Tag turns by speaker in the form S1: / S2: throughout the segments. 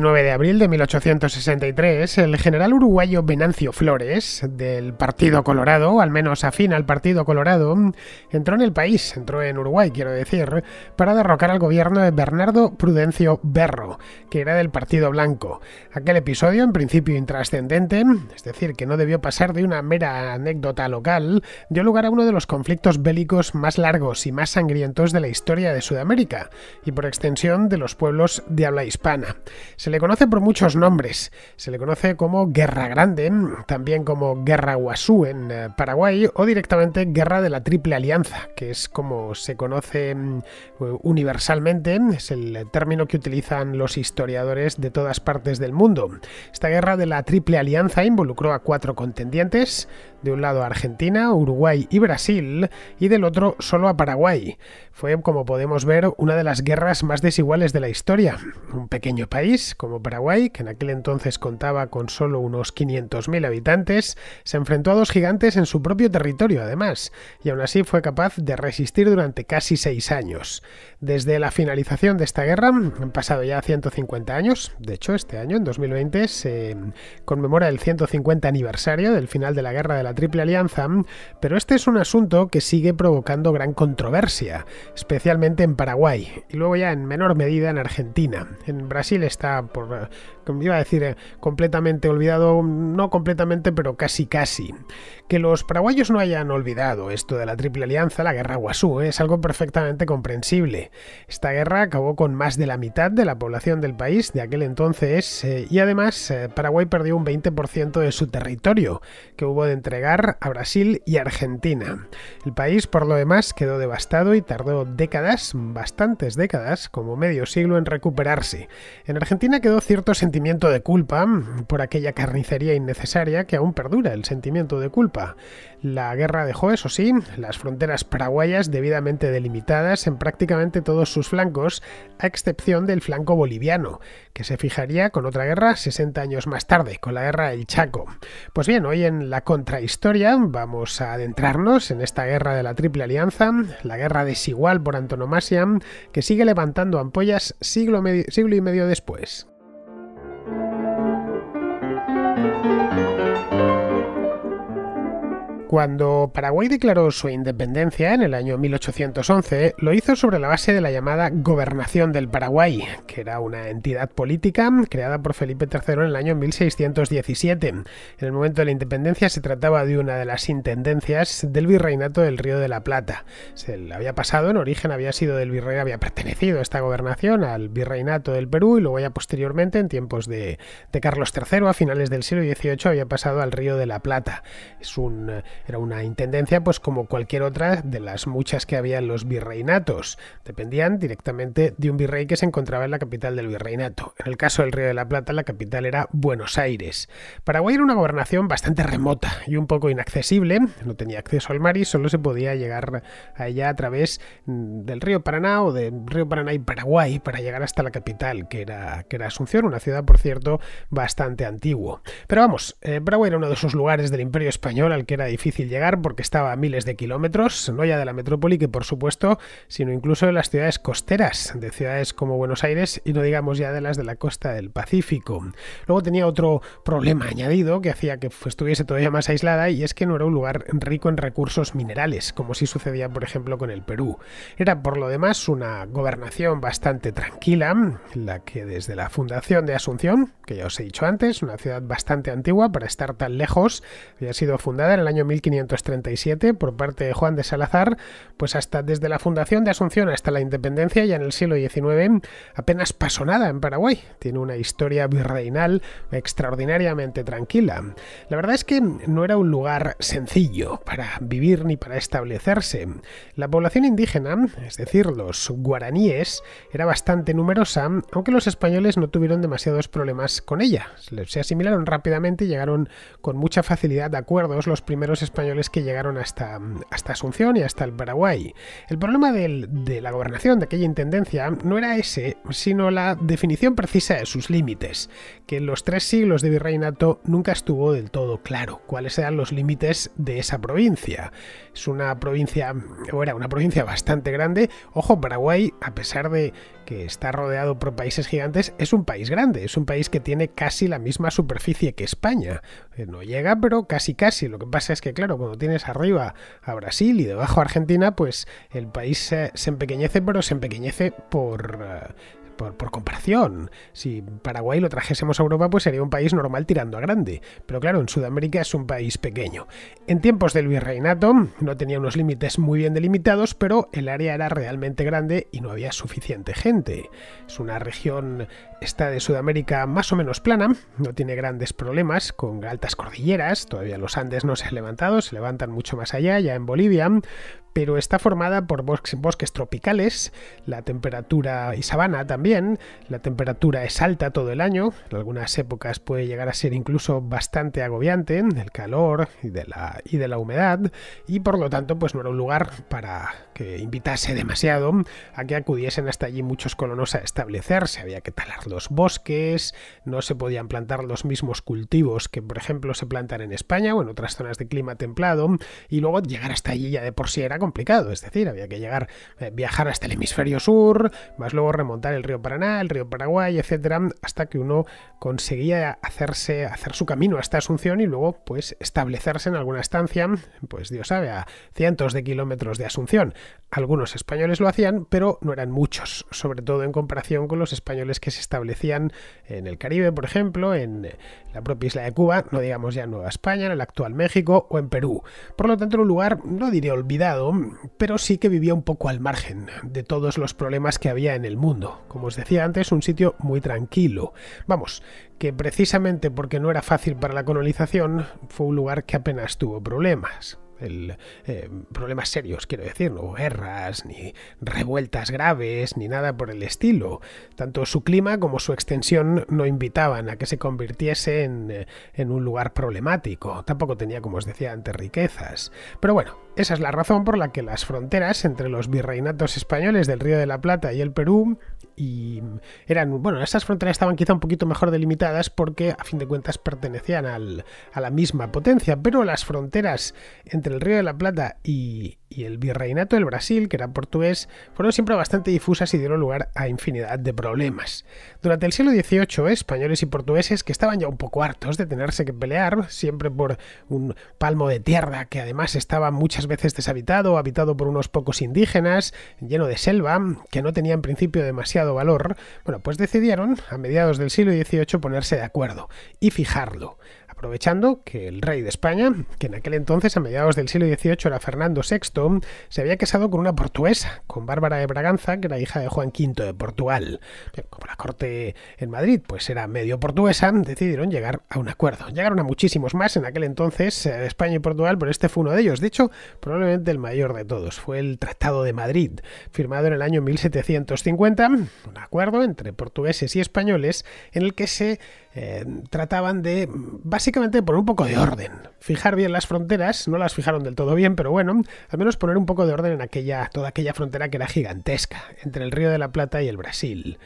S1: 19 de abril de 1863, el general uruguayo Venancio Flores, del Partido Colorado, al menos afín al Partido Colorado, entró en el país, entró en Uruguay, quiero decir, para derrocar al gobierno de Bernardo Prudencio Berro, que era del Partido Blanco. Aquel episodio, en principio intrascendente, es decir, que no debió pasar de una mera anécdota local, dio lugar a uno de los conflictos bélicos más largos y más sangrientos de la historia de Sudamérica, y por extensión de los pueblos de habla hispana. Se le conoce por muchos nombres. Se le conoce como Guerra Grande, también como Guerra Guasú en eh, Paraguay o directamente Guerra de la Triple Alianza, que es como se conoce mm, eh, universalmente, es el término que utilizan los historiadores de todas partes del mundo. Esta guerra de la Triple Alianza involucró a cuatro contendientes, de un lado Argentina, Uruguay y Brasil, y del otro solo a Paraguay. Fue, como podemos ver, una de las guerras más desiguales de la historia. Un pequeño país como Paraguay, que en aquel entonces contaba con solo unos 500.000 habitantes, se enfrentó a dos gigantes en su propio territorio además, y aún así fue capaz de resistir durante casi seis años. Desde la finalización de esta guerra, han pasado ya 150 años, de hecho este año, en 2020, se conmemora el 150 aniversario del final de la guerra de la Triple Alianza, pero este es un asunto que sigue provocando gran controversia, especialmente en Paraguay, y luego ya en menor medida en Argentina. En Brasil está por iba a decir eh, completamente olvidado, no completamente, pero casi casi. Que los paraguayos no hayan olvidado esto de la Triple Alianza, la Guerra Guasú, eh, es algo perfectamente comprensible. Esta guerra acabó con más de la mitad de la población del país de aquel entonces eh, y además Paraguay perdió un 20% de su territorio, que hubo de entregar a Brasil y Argentina. El país, por lo demás, quedó devastado y tardó décadas, bastantes décadas, como medio siglo, en recuperarse. En Argentina quedó cierto sentimiento sentimiento de culpa por aquella carnicería innecesaria que aún perdura el sentimiento de culpa. La guerra dejó, eso sí, las fronteras paraguayas debidamente delimitadas en prácticamente todos sus flancos, a excepción del flanco boliviano, que se fijaría con otra guerra 60 años más tarde, con la guerra del Chaco. Pues bien, hoy en la contrahistoria vamos a adentrarnos en esta guerra de la Triple Alianza, la guerra desigual por antonomasia, que sigue levantando ampollas siglo, siglo y medio después. Cuando Paraguay declaró su independencia en el año 1811, lo hizo sobre la base de la llamada Gobernación del Paraguay, que era una entidad política creada por Felipe III en el año 1617. En el momento de la independencia se trataba de una de las intendencias del virreinato del Río de la Plata. Se le había pasado, en origen había sido del virrey, había pertenecido esta gobernación al virreinato del Perú y luego ya posteriormente, en tiempos de, de Carlos III, a finales del siglo XVIII, había pasado al Río de la Plata. Es un era una intendencia pues como cualquier otra de las muchas que había en los virreinatos. Dependían directamente de un virrey que se encontraba en la capital del virreinato. En el caso del Río de la Plata, la capital era Buenos Aires. Paraguay era una gobernación bastante remota y un poco inaccesible. No tenía acceso al mar y solo se podía llegar a ella a través mm, del río Paraná o del río Paraná y Paraguay para llegar hasta la capital, que era, que era Asunción, una ciudad, por cierto, bastante antiguo. Pero vamos, eh, Paraguay era uno de esos lugares del Imperio Español al que era difícil llegar porque estaba a miles de kilómetros, no ya de la metrópoli, que por supuesto, sino incluso de las ciudades costeras, de ciudades como Buenos Aires y no digamos ya de las de la costa del Pacífico. Luego tenía otro problema añadido que hacía que estuviese todavía más aislada y es que no era un lugar rico en recursos minerales, como si sucedía por ejemplo con el Perú. Era por lo demás una gobernación bastante tranquila, la que desde la fundación de Asunción, que ya os he dicho antes, una ciudad bastante antigua para estar tan lejos, había sido fundada en el año 1500 1537 por parte de Juan de Salazar, pues hasta desde la fundación de Asunción hasta la independencia, ya en el siglo XIX, apenas pasó nada en Paraguay. Tiene una historia virreinal extraordinariamente tranquila. La verdad es que no era un lugar sencillo para vivir ni para establecerse. La población indígena, es decir, los guaraníes, era bastante numerosa, aunque los españoles no tuvieron demasiados problemas con ella. Se asimilaron rápidamente y llegaron con mucha facilidad de acuerdos los primeros españoles españoles que llegaron hasta, hasta Asunción y hasta el Paraguay. El problema de la gobernación de aquella intendencia no era ese, sino la definición precisa de sus límites, que en los tres siglos de virreinato nunca estuvo del todo claro cuáles eran los límites de esa provincia. Es una provincia, o era una provincia bastante grande. Ojo, Paraguay, a pesar de que está rodeado por países gigantes, es un país grande, es un país que tiene casi la misma superficie que España. Eh, no llega, pero casi casi. Lo que pasa es que, claro, cuando tienes arriba a Brasil y debajo a Argentina, pues el país se, empequeñece, pero se empequeñece por eh, por, comparación. Si Paraguay lo trajésemos a Europa, pues sería un país normal tirando a grande. Pero claro, en Sudamérica es un país pequeño. En tiempos del virreinato no tenía unos límites muy bien delimitados, pero el área era realmente grande y no había suficiente gente. Es una región esta de Sudamérica más o menos plana, no tiene grandes problemas con altas cordilleras, todavía los Andes no se han levantado, se levantan mucho más allá, ya en Bolivia, pero está formada por bosques, tropicales, la temperatura y sabana también, la temperatura es alta todo el año, en algunas épocas puede llegar a ser incluso bastante agobiante, del calor y de la, y de la humedad, y por lo tanto pues no era un lugar para que invitase demasiado a que acudiesen hasta allí muchos colonos a establecerse, había que talar los bosques, no se podían plantar los mismos cultivos que, por ejemplo, se plantan en España o en otras zonas de clima templado, y luego llegar hasta allí ya de por sí era complicado, es decir, había que llegar, eh, viajar hasta el hemisferio sur, más luego remontar el río Paraná, el río Paraguay, etcétera, hasta que uno conseguía hacerse, hacer su camino hasta Asunción y luego, pues, establecerse en alguna estancia, pues Dios sabe, a cientos de kilómetros de Asunción. Algunos españoles lo hacían, pero no eran muchos, sobre todo en comparación con los españoles que se estaban establecían en el Caribe, por ejemplo, en la propia isla de Cuba, no digamos ya en Nueva España, en el actual México o en Perú. Por lo tanto, un lugar, no diré olvidado, pero sí que vivía un poco al margen de todos los problemas que había en el mundo. Como os decía antes, un sitio muy tranquilo. Vamos, que precisamente porque no era fácil para la colonización, fue un lugar que apenas tuvo problemas. Eh, problemas serios, quiero decir, no guerras, ni revueltas graves, ni nada por el estilo. Tanto su clima como su extensión no invitaban a que se convirtiese en, eh, en un lugar problemático. Tampoco tenía, como os decía antes, riquezas. Pero bueno, esa es la razón por la que las fronteras entre los virreinatos españoles del Río de la Plata y el Perú y eran, bueno, esas fronteras estaban quizá un poquito mejor delimitadas porque a fin de cuentas pertenecían a la misma potencia, pero las fronteras entre el Río de la Plata y, y el virreinato del Brasil, que era portugués, fueron siempre bastante difusas y dieron lugar a infinidad de problemas. Durante el siglo XVIII, españoles y portugueses, que estaban ya un poco hartos de tenerse que pelear, siempre por un palmo de tierra que además estaba muchas veces deshabitado, habitado por unos pocos indígenas, lleno de selva, que no tenía en principio demasiado valor, bueno, pues decidieron, a mediados del siglo XVIII, ponerse de acuerdo y fijarlo aprovechando que el rey de España, que en aquel entonces, a mediados del siglo XVIII, era Fernando VI, se había casado con una portuguesa, con Bárbara de Braganza, que era hija de Juan V de Portugal. Como la corte en Madrid pues era medio portuguesa, decidieron llegar a un acuerdo. Llegaron a muchísimos más en aquel entonces, eh, España y Portugal, pero este fue uno de ellos. De hecho, probablemente el mayor de todos. Fue el Tratado de Madrid, firmado en el año 1750, un acuerdo entre portugueses y españoles en el que se eh, trataban de básicamente poner un poco de orden. Fijar bien las fronteras, no las fijaron del todo bien, pero bueno, al menos poner un poco de orden en aquella, toda aquella frontera que era gigantesca, entre el Río de la Plata y el Brasil.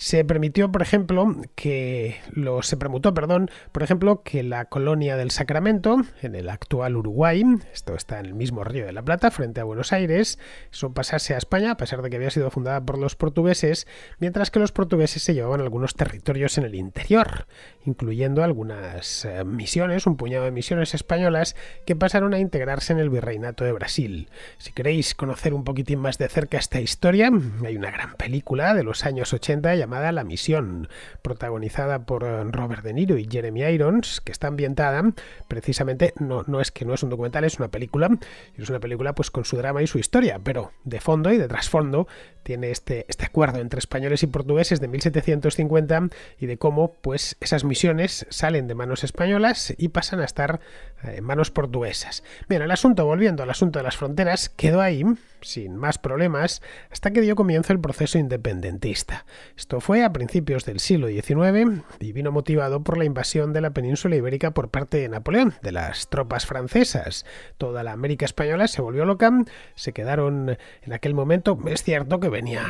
S1: Se permitió, por ejemplo, que lo, se permutó, perdón, por ejemplo, que la colonia del Sacramento, en el actual Uruguay, esto está en el mismo Río de la Plata, frente a Buenos Aires, eso pasase a España, a pesar de que había sido fundada por los portugueses, mientras que los portugueses se llevaban algunos territorios en el interior, incluyendo algunas eh, misiones, un puñado de misiones españolas, que pasaron a integrarse en el virreinato de Brasil. Si queréis conocer un poquitín más de cerca esta historia, hay una gran película de los años 80 llamada la Misión, protagonizada por eh, Robert De Niro y Jeremy Irons, que está ambientada precisamente, no, no es que no es un documental, es una película, es una película pues con su drama y su historia, pero de fondo y de trasfondo tiene este, este acuerdo entre españoles y portugueses de 1750 y de cómo pues esas misiones salen de manos españolas y pasan a estar eh, en manos portuguesas. Bien, el asunto, volviendo al asunto de las fronteras, quedó ahí, sin más problemas, hasta que dio comienzo el proceso independentista. Esto fue a principios del siglo XIX y vino motivado por la invasión de la península ibérica por parte de Napoleón, de las tropas francesas. Toda la América española se volvió loca, se quedaron en aquel momento, es cierto que venía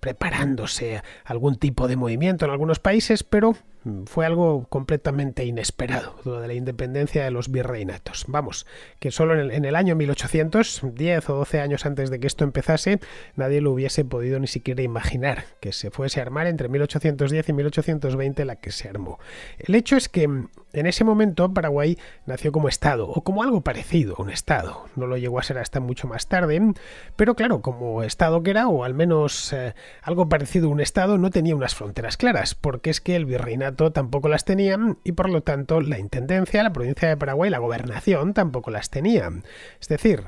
S1: preparándose algún tipo de movimiento en algunos países, pero Mm, fue algo completamente inesperado, lo de la independencia de los virreinatos. Vamos, que solo en el, año 1800, 10 o 12 años antes de que esto empezase, nadie lo hubiese podido ni siquiera imaginar, que se fuese a armar entre 1810 y 1820 la que se armó. El hecho es que mm, en ese momento Paraguay nació como Estado, o como algo parecido a un Estado. No lo llegó a ser hasta mucho más tarde, mm, pero claro, como Estado que era, o al menos eh, algo parecido a un Estado, no tenía unas fronteras claras, porque es que el virreinato tampoco las tenían y por lo tanto la Intendencia, la provincia de Paraguay, la gobernación tampoco las tenían. Es decir,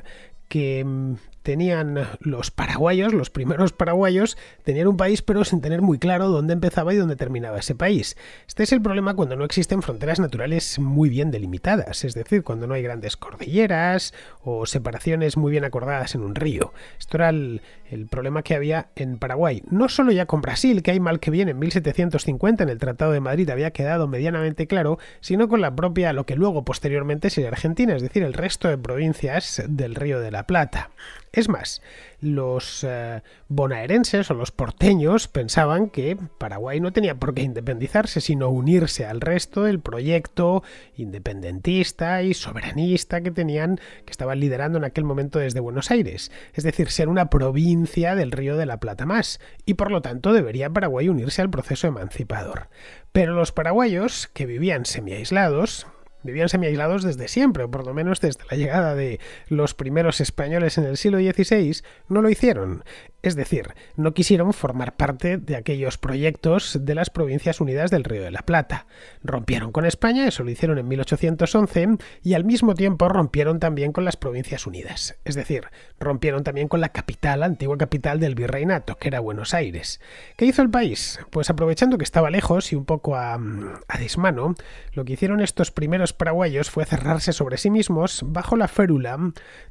S1: que mm, tenían los paraguayos, los primeros paraguayos, tenían un país pero sin tener muy claro dónde empezaba y dónde terminaba ese país. Este es el problema cuando no existen fronteras naturales muy bien delimitadas, es decir, cuando no hay grandes cordilleras o separaciones muy bien acordadas en un río. Esto era el, problema que había en Paraguay. No solo ya con Brasil, que hay mal que bien en 1750 en el Tratado de Madrid había quedado medianamente claro, sino con la propia, lo que luego posteriormente sería Argentina, es decir, el resto de provincias del Río de la Plata. Es más, los eh, bonaerenses o los porteños pensaban que Paraguay no tenía por qué independizarse, sino unirse al resto del proyecto independentista y soberanista que tenían, que estaban liderando en aquel momento desde Buenos Aires, es decir, ser una provincia del Río de la Plata más, y por lo tanto debería Paraguay unirse al proceso emancipador. Pero los paraguayos, que vivían semiaislados, Vivían semiaislados desde siempre, o por lo menos desde la llegada de los primeros españoles en el siglo XVI, no lo hicieron. Es decir, no quisieron formar parte de aquellos proyectos de las Provincias Unidas del Río de la Plata. Rompieron con España, eso lo hicieron en 1811, y al mismo tiempo rompieron también con las Provincias Unidas. Es decir, rompieron también con la capital, antigua capital del virreinato, que era Buenos Aires. ¿Qué hizo el país? Pues aprovechando que estaba lejos y un poco a, a desmano, lo que hicieron estos primeros paraguayos fue cerrarse sobre sí mismos bajo la férula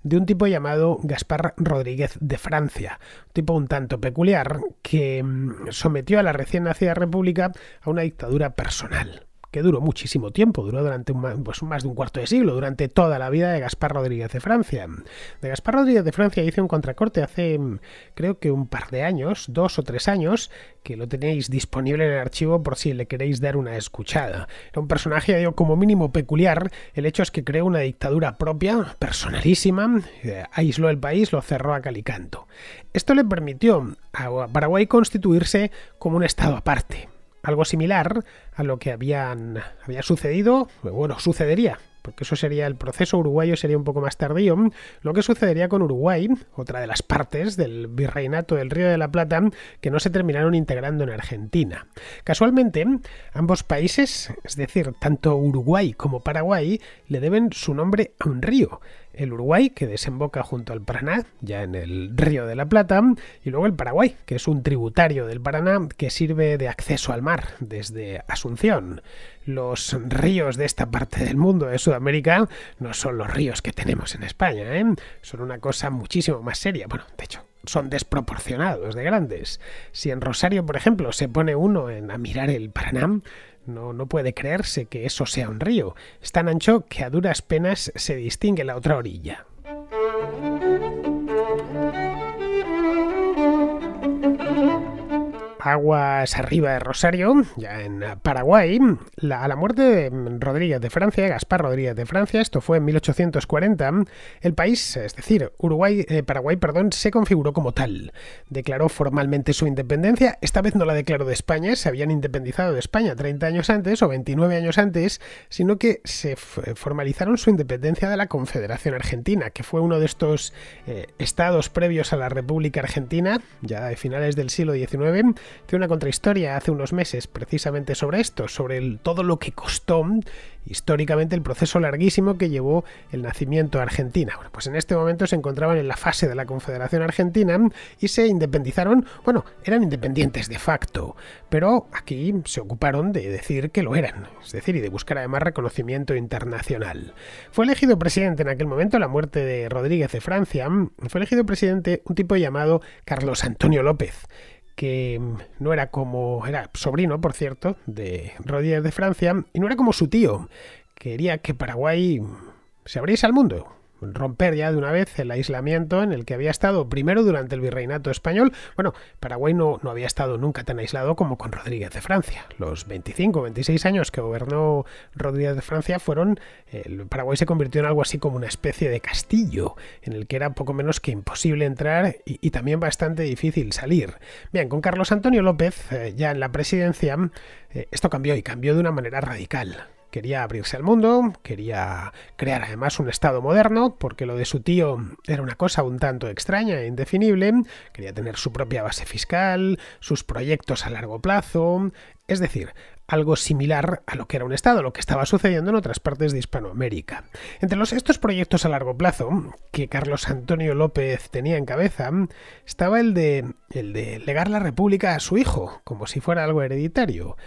S1: de un tipo llamado Gaspar Rodríguez de Francia tipo un tanto peculiar que mm, sometió a la recién nacida república a una dictadura personal que duró muchísimo tiempo, duró durante un, pues, más de un cuarto de siglo, durante toda la vida de Gaspar Rodríguez de Francia. De Gaspar Rodríguez de Francia hice un contracorte hace mm, creo que un par de años, dos o tres años, que lo tenéis disponible en el archivo por si le queréis dar una escuchada. Era un personaje como mínimo peculiar, el hecho es que creó una dictadura propia, personalísima, eh, aisló el país, lo cerró a calicanto. Esto le permitió a Paraguay constituirse como un estado aparte algo similar a lo que habían, había sucedido, bueno, sucedería, porque eso sería el proceso uruguayo, sería un poco más tardío, lo que sucedería con Uruguay, otra de las partes del virreinato del Río de la Plata, que no se terminaron integrando en Argentina. Casualmente, ambos países, es decir, tanto Uruguay como Paraguay, le deben su nombre a un río, el Uruguay, que desemboca junto al Paraná, ya en el Río de la Plata, y luego el Paraguay, que es un tributario del Paraná que sirve de acceso al mar desde Asunción. Los ríos de esta parte del mundo de Sudamérica no son los ríos que tenemos en España, ¿eh? son una cosa muchísimo más seria. Bueno, de hecho, son desproporcionados de grandes. Si en Rosario, por ejemplo, se pone uno en, a mirar el Paraná, no, no puede creerse que eso sea un río, es tan ancho que a duras penas se distingue la otra orilla. aguas arriba de Rosario, ya en Paraguay, a la muerte de Rodríguez de Francia, Gaspar Rodríguez de Francia, esto fue en 1840, el país, es decir, Uruguay, eh, Paraguay, perdón, se configuró como tal. Declaró formalmente su independencia, esta vez no la declaró de España, se habían independizado de España 30 años antes o 29 años antes, sino que se eh, formalizaron su independencia de la Confederación Argentina, que fue uno de estos eh, estados previos a la República Argentina, ya de finales del siglo XIX, tiene una contrahistoria hace unos meses precisamente sobre esto, sobre todo lo que costó históricamente el proceso larguísimo que llevó el nacimiento a Argentina. pues en este momento se encontraban en la fase de la Confederación Argentina y se independizaron, bueno, eran independientes de facto, pero aquí se ocuparon de decir que lo eran, es decir, y de buscar además reconocimiento internacional. Fue elegido presidente en aquel momento, la muerte de Rodríguez de Francia, fue elegido presidente un tipo llamado Carlos Antonio López que mm, no era como, era sobrino, por cierto, de Rodríguez de Francia, y no era como su tío. Quería que Paraguay mm, se abriese al mundo, romper ya de una vez el aislamiento en el que había estado primero durante el virreinato español. Bueno, Paraguay no, había estado nunca tan aislado como con Rodríguez de Francia. Los 25, 26 años que gobernó Rodríguez de Francia fueron... Paraguay se convirtió en algo así como una especie de castillo, en el que era poco menos que imposible entrar y, también bastante difícil salir. Bien, con Carlos Antonio López, eh, ya en la presidencia, eh, esto cambió y cambió de una manera radical quería abrirse al mundo, quería crear además un Estado moderno, porque lo de su tío era una cosa un tanto extraña e indefinible, quería tener su propia base fiscal, sus proyectos a largo plazo, es decir, algo similar a lo que era un Estado, lo que estaba sucediendo en otras partes de Hispanoamérica. Entre los, estos proyectos a largo plazo que Carlos Antonio López tenía en cabeza, estaba el de legar la República a su hijo, como si fuera algo hereditario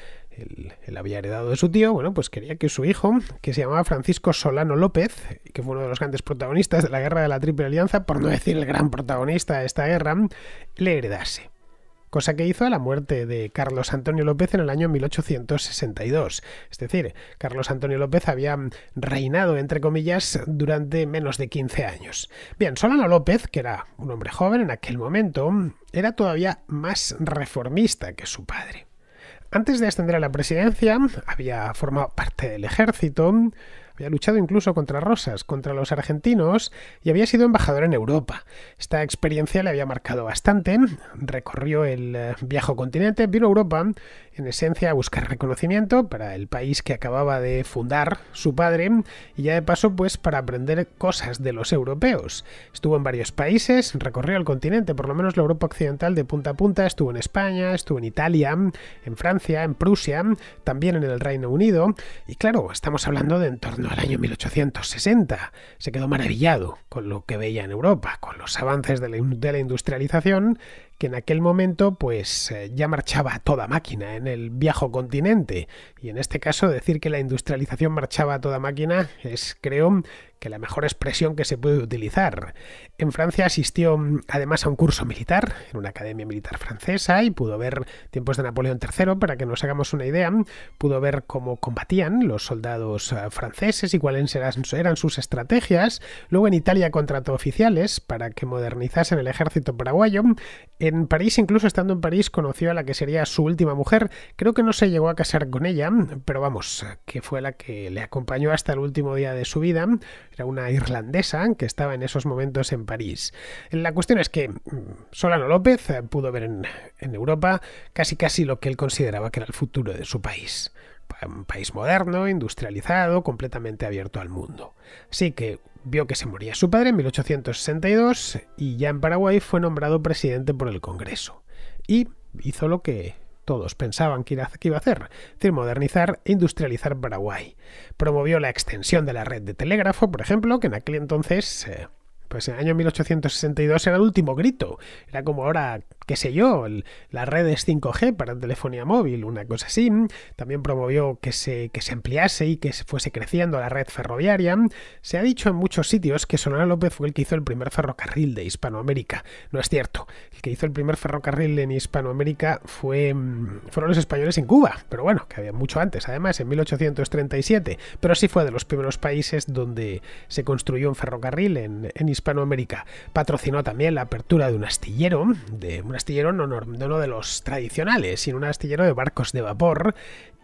S1: él, había heredado de su tío, bueno, pues quería que su hijo, que se llamaba Francisco Solano López, que fue uno de los grandes protagonistas de la guerra de la Triple Alianza, por no decir el gran protagonista de esta guerra, le heredase. Cosa que hizo a la muerte de Carlos Antonio López en el año 1862. Es decir, Carlos Antonio López había reinado, entre comillas, durante menos de 15 años. Bien, Solano López, que era un hombre joven en aquel momento, era todavía más reformista que su padre. Antes de ascender a la presidencia, había formado parte del ejército, había luchado incluso contra Rosas, contra los argentinos y había sido embajador en Europa. Esta experiencia le había marcado bastante, recorrió el eh, viejo continente, vino a Europa en esencia a buscar reconocimiento para el país que acababa de fundar su padre y ya de paso pues para aprender cosas de los europeos. Estuvo en varios países, recorrió el continente, por lo menos la Europa occidental de punta a punta, estuvo en España, estuvo en Italia, en Francia, en Prusia, también en el Reino Unido y claro, estamos hablando de en torno al año 1860. Se quedó maravillado con lo que veía en Europa, con los avances de la, de la industrialización que en aquel momento pues eh, ya marchaba toda máquina en el viejo continente. Y en este caso decir que la industrialización marchaba a toda máquina es creo que la mejor expresión que se puede utilizar. En Francia asistió además a un curso militar en una academia militar francesa y pudo ver tiempos de Napoleón III, para que nos hagamos una idea, pudo ver cómo combatían los soldados eh, franceses y cuáles eran sus estrategias. Luego en Italia contrató oficiales para que modernizasen el ejército paraguayo. En París, incluso estando en París, conoció a la que sería su última mujer. Creo que no se llegó a casar con ella, pero vamos, que fue la que le acompañó hasta el último día de su vida era una irlandesa que estaba en esos momentos en París. La cuestión es que mm, Solano López eh, pudo ver en, Europa casi casi lo que él consideraba que era el futuro de su país un país moderno, industrializado, completamente abierto al mundo. Así que vio que se moría su padre en 1862 y ya en Paraguay fue nombrado presidente por el Congreso. Y hizo lo que todos pensaban que iba a hacer, decir, modernizar e industrializar Paraguay. Promovió la extensión de la red de telégrafo, por ejemplo, que en aquel entonces... Eh, pues en el año 1862 era el último grito. Era como ahora qué sé yo, las redes 5G para telefonía móvil, una cosa así. También promovió que se, que se ampliase y que se fuese creciendo la red ferroviaria. Se ha dicho en muchos sitios que Sonora López fue el que hizo el primer ferrocarril de Hispanoamérica. No es cierto. El que hizo el primer ferrocarril en Hispanoamérica fue, mm, fueron los españoles en Cuba, pero bueno, que había mucho antes, además, en 1837. Pero sí fue de los primeros países donde se construyó un ferrocarril en, en Hispanoamérica. Patrocinó también la apertura de un astillero, de una astillero no, de los tradicionales, sino un astillero de barcos de vapor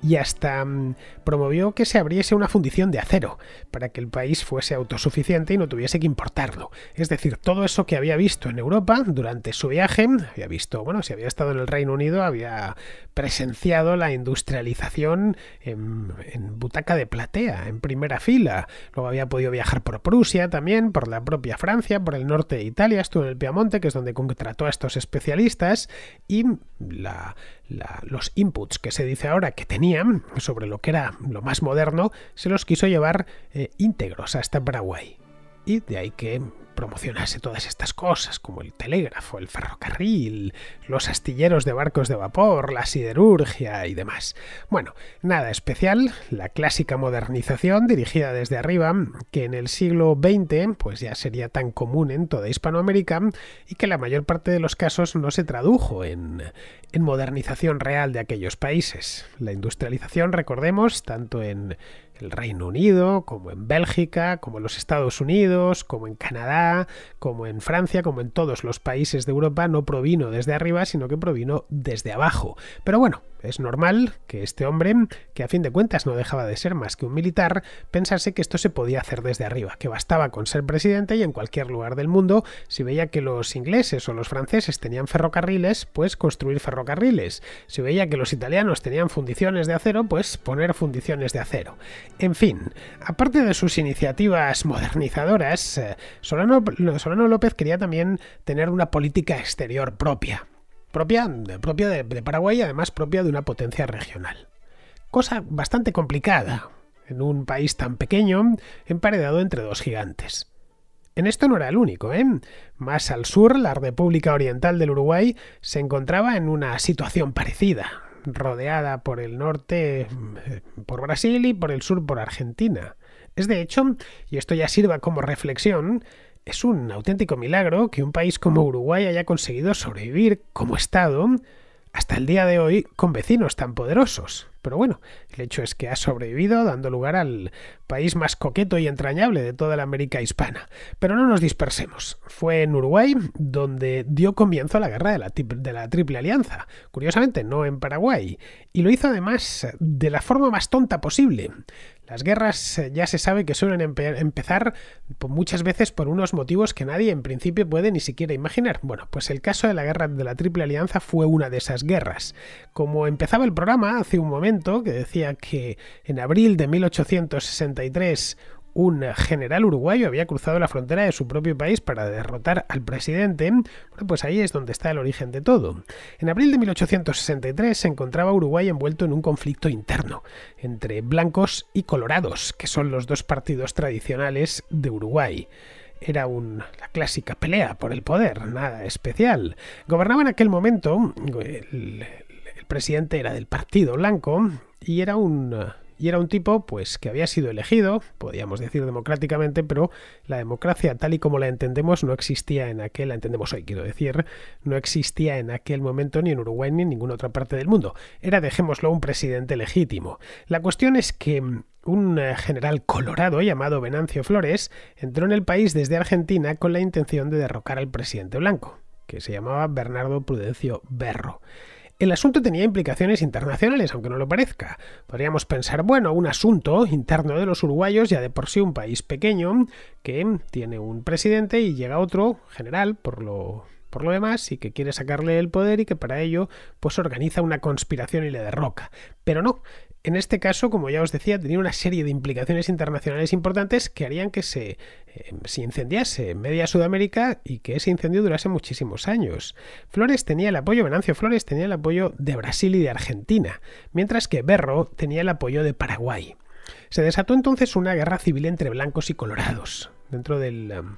S1: y hasta mm, promovió que se abriese una fundición de acero para que el país fuese autosuficiente y no tuviese que importarlo. Es decir, todo eso que había visto en Europa durante su viaje, había visto, bueno, si había estado en el Reino Unido, había presenciado la industrialización en, en butaca de platea, en primera fila. Luego había podido viajar por Prusia también, por la propia Francia, por el norte de Italia, estuvo en el Piamonte, que es donde contrató a estos especialistas y los inputs que se dice ahora que tenían sobre lo que era lo más moderno se los quiso llevar eh, íntegros hasta Paraguay. Y de ahí que promocionase todas estas cosas, como el telégrafo, el ferrocarril, los astilleros de barcos de vapor, la siderurgia y demás. Bueno, nada especial, la clásica modernización dirigida desde arriba, que en el siglo XX pues ya sería tan común en toda Hispanoamérica y que la mayor parte de los casos no se tradujo en, en modernización real de aquellos países. La industrialización, recordemos, tanto en el Reino Unido, como en Bélgica, como en los Estados Unidos, como en Canadá, como en Francia, como en todos los países de Europa, no provino desde arriba, sino que provino desde abajo. Pero bueno, es normal que este hombre, que a fin de cuentas no dejaba de ser más que un militar, pensase que esto se podía hacer desde arriba, que bastaba con ser presidente y en cualquier lugar del mundo, si veía que los ingleses o los franceses tenían ferrocarriles, pues construir ferrocarriles. Si veía que los italianos tenían fundiciones de acero, pues poner fundiciones de acero. En fin, aparte de sus iniciativas modernizadoras, eh, Solano, López quería también tener una política exterior propia, propia, de, de Paraguay y además propia de una potencia regional. Cosa bastante complicada en un país tan pequeño, emparedado entre dos gigantes. En esto no era el único, ¿eh? Más al sur, la República Oriental del Uruguay se encontraba en una situación parecida rodeada por el norte mm, por Brasil y por el sur por Argentina. Es de hecho, y esto ya sirva como reflexión, es un auténtico milagro que un país como Uruguay haya conseguido sobrevivir como Estado hasta el día de hoy con vecinos tan poderosos. Pero bueno, el hecho es que ha sobrevivido dando lugar al país más coqueto y entrañable de toda la América hispana. Pero no nos dispersemos. Fue en Uruguay donde dio comienzo a la guerra de la, de la Triple Alianza. Curiosamente, no en Paraguay. Y lo hizo además de la forma más tonta posible. Las guerras eh, ya se sabe que suelen empezar muchas veces por unos motivos que nadie en principio puede ni siquiera imaginar. Bueno, pues el caso de la guerra de la Triple Alianza fue una de esas guerras. Como empezaba el programa hace un momento, que decía que en abril de 1863 un general uruguayo había cruzado la frontera de su propio país para derrotar al presidente, pues ahí es donde está el origen de todo. En abril de 1863 se encontraba Uruguay envuelto en un conflicto interno entre blancos y colorados, que son los dos partidos tradicionales de Uruguay era una clásica pelea por el poder, nada especial. Gobernaba en aquel momento, el, presidente era del Partido Blanco y era un y era un tipo pues que había sido elegido, podríamos decir democráticamente, pero la democracia tal y como la entendemos no existía en aquel, la entendemos hoy, quiero decir, no existía en aquel momento ni en Uruguay ni en ninguna otra parte del mundo. Era, dejémoslo, un presidente legítimo. La cuestión es que un eh, general colorado llamado Venancio Flores entró en el país desde Argentina con la intención de derrocar al presidente blanco, que se llamaba Bernardo Prudencio Berro. El asunto tenía implicaciones internacionales, aunque no lo parezca. Podríamos pensar, bueno, un asunto interno de los uruguayos, ya de por sí un país pequeño, que tiene un presidente y llega otro, general, por lo por lo demás y que quiere sacarle el poder y que para ello pues organiza una conspiración y le derroca. Pero no, en este caso, como ya os decía, tenía una serie de implicaciones internacionales importantes que harían que se, em, incendiase media Sudamérica y que ese incendio durase muchísimos años. Flores tenía el apoyo, Venancio Flores tenía el apoyo de Brasil y de Argentina, mientras que Berro tenía el apoyo de Paraguay. Se desató entonces una guerra civil entre blancos y colorados, dentro del... Em,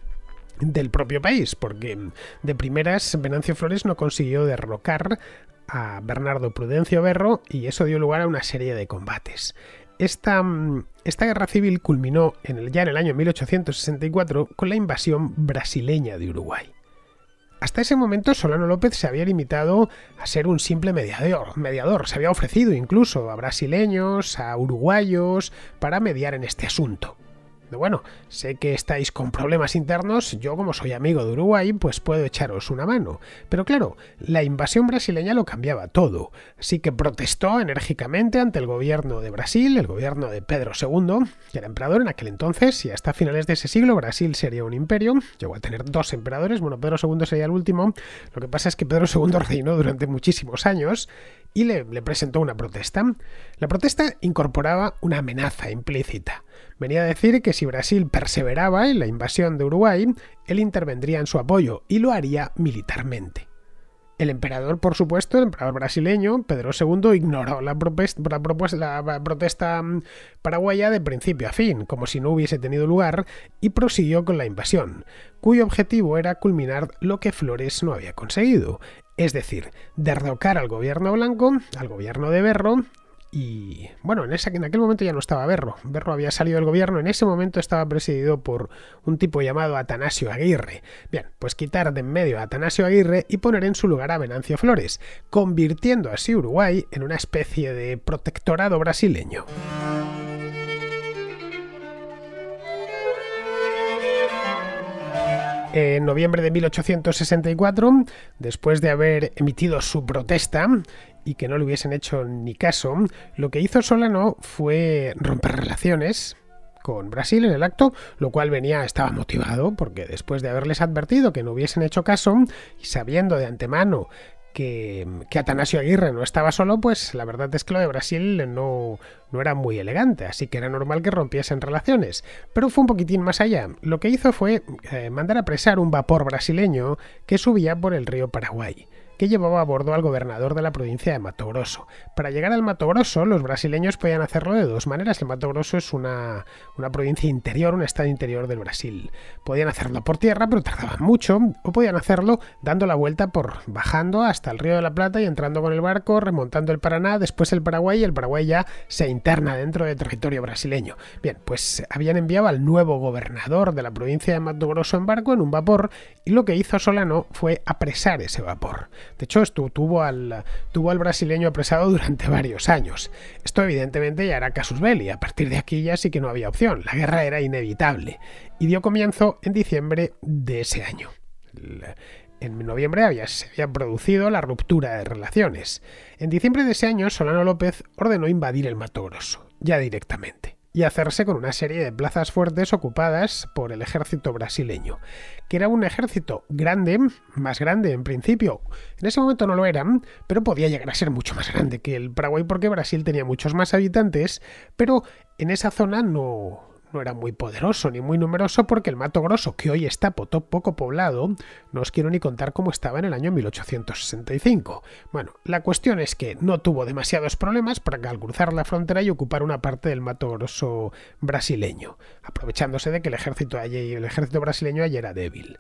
S1: del propio país, porque em, de primeras Venancio Flores no consiguió derrocar a Bernardo Prudencio Berro y eso dio lugar a una serie de combates. Esta, mm, esta guerra civil culminó en el, ya en el año 1864 con la invasión brasileña de Uruguay. Hasta ese momento Solano López se había limitado a ser un simple mediador, mediador, se había ofrecido incluso a brasileños, a uruguayos, para mediar en este asunto. Bueno, sé que estáis con problemas internos, yo como soy amigo de Uruguay, pues puedo echaros una mano. Pero claro, la invasión brasileña lo cambiaba todo, así que protestó enérgicamente ante el gobierno de Brasil, el gobierno de Pedro II, que era emperador en aquel entonces, y hasta finales de ese siglo Brasil sería un imperio, llegó a tener dos emperadores, bueno, Pedro II sería el último, lo que pasa es que Pedro II reinó durante muchísimos años, y le, presentó una protesta. La protesta incorporaba una amenaza implícita. Venía a decir que si Brasil perseveraba en la invasión de Uruguay, él intervendría en su apoyo y lo haría militarmente. El emperador, por supuesto, el emperador brasileño, Pedro II, ignoró la, la protesta mm, paraguaya de principio a fin, como si no hubiese tenido lugar, y prosiguió con la invasión, cuyo objetivo era culminar lo que Flores no había conseguido, es decir, derrocar al gobierno blanco, al gobierno de Berro, y bueno, en, en aquel momento ya no estaba Berro. Berro había salido del gobierno, en ese momento estaba presidido por un tipo llamado Atanasio Aguirre. Bien, pues quitar de en medio a Atanasio Aguirre y poner en su lugar a Venancio Flores, convirtiendo así Uruguay en una especie de protectorado brasileño. en noviembre de 1864, después de haber emitido su protesta y que no le hubiesen hecho ni caso, lo que hizo Solano fue romper relaciones con Brasil en el acto, lo cual venía, estaba motivado, porque después de haberles advertido que no hubiesen hecho caso, y sabiendo de antemano que, Atanasio Aguirre no estaba solo, pues la verdad es que lo de Brasil no, no era muy elegante, así que era normal que rompiesen relaciones. Pero fue un poquitín más allá. Lo que hizo fue eh, mandar a presar un vapor brasileño que subía por el río Paraguay que llevaba a bordo al gobernador de la provincia de Mato Grosso. Para llegar al Mato Grosso, los brasileños podían hacerlo de dos maneras. El Mato Grosso es una, una provincia interior, un estado interior del Brasil. Podían hacerlo por tierra, pero tardaban mucho, o podían hacerlo dando la vuelta por bajando hasta el Río de la Plata y entrando con el barco, remontando el Paraná, después el Paraguay y el Paraguay ya se interna dentro del territorio brasileño. Bien, pues habían enviado al nuevo gobernador de la provincia de Mato Grosso en barco en un vapor y lo que hizo Solano fue apresar ese vapor. De hecho, estuvo, tuvo, al, brasileño apresado durante varios años. Esto evidentemente ya era casus belli, a partir de aquí ya sí que no había opción, la guerra era inevitable, y dio comienzo en diciembre de ese año. en noviembre había, se había producido la ruptura de relaciones. En diciembre de ese año, Solano López ordenó invadir el Mato Grosso, ya directamente y hacerse con una serie de plazas fuertes ocupadas por el ejército brasileño, que era un ejército grande, más grande en principio. En ese momento no lo era, pero podía llegar a ser mucho más grande que el Paraguay porque Brasil tenía muchos más habitantes, pero en esa zona no, no era muy poderoso ni muy numeroso porque el Mato Grosso, que hoy está poco poblado, no os quiero ni contar cómo estaba en el año 1865. Bueno, la cuestión es que no tuvo demasiados problemas para cruzar la frontera y ocupar una parte del Mato Grosso brasileño, aprovechándose de que el ejército, allí, el ejército brasileño allí era débil.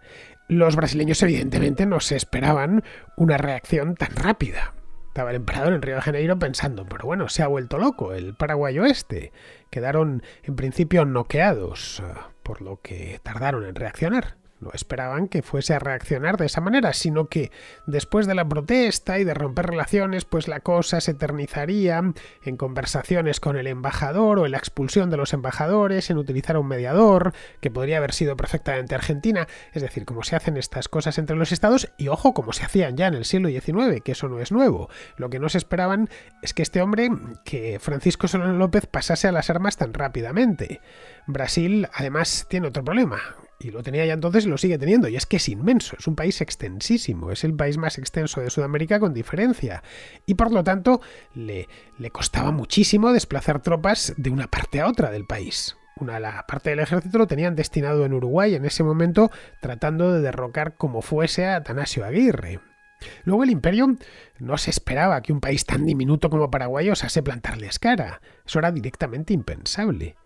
S1: Los brasileños evidentemente no se esperaban una reacción tan rápida estaba el emperador en Río de Janeiro pensando, pero bueno, se ha vuelto loco el paraguayo Oeste, Quedaron en principio noqueados, ah, por lo que tardaron en reaccionar no esperaban que fuese a reaccionar de esa manera, sino que después de la protesta y de romper relaciones, pues la cosa se eternizaría en conversaciones con el embajador o en la expulsión de los embajadores, en utilizar un mediador, que podría haber sido perfectamente Argentina, es decir, como se hacen estas cosas entre los estados y ojo, como se hacían ya en el siglo XIX, que eso no es nuevo. Lo que no se esperaban es que este hombre, que Francisco Solano López, pasase a las armas tan rápidamente. Brasil, además, tiene otro problema, y lo tenía ya entonces y lo sigue teniendo, y es que es inmenso, es un país extensísimo, es el país más extenso de Sudamérica con diferencia, y por lo tanto le, le costaba muchísimo desplazar tropas de una parte a otra del país. Una, la parte del ejército lo tenían destinado en Uruguay en ese momento tratando de derrocar como fuese a Atanasio Aguirre. Luego el imperio no se esperaba que un país tan diminuto como Paraguay osase plantarles cara. Eso era directamente impensable.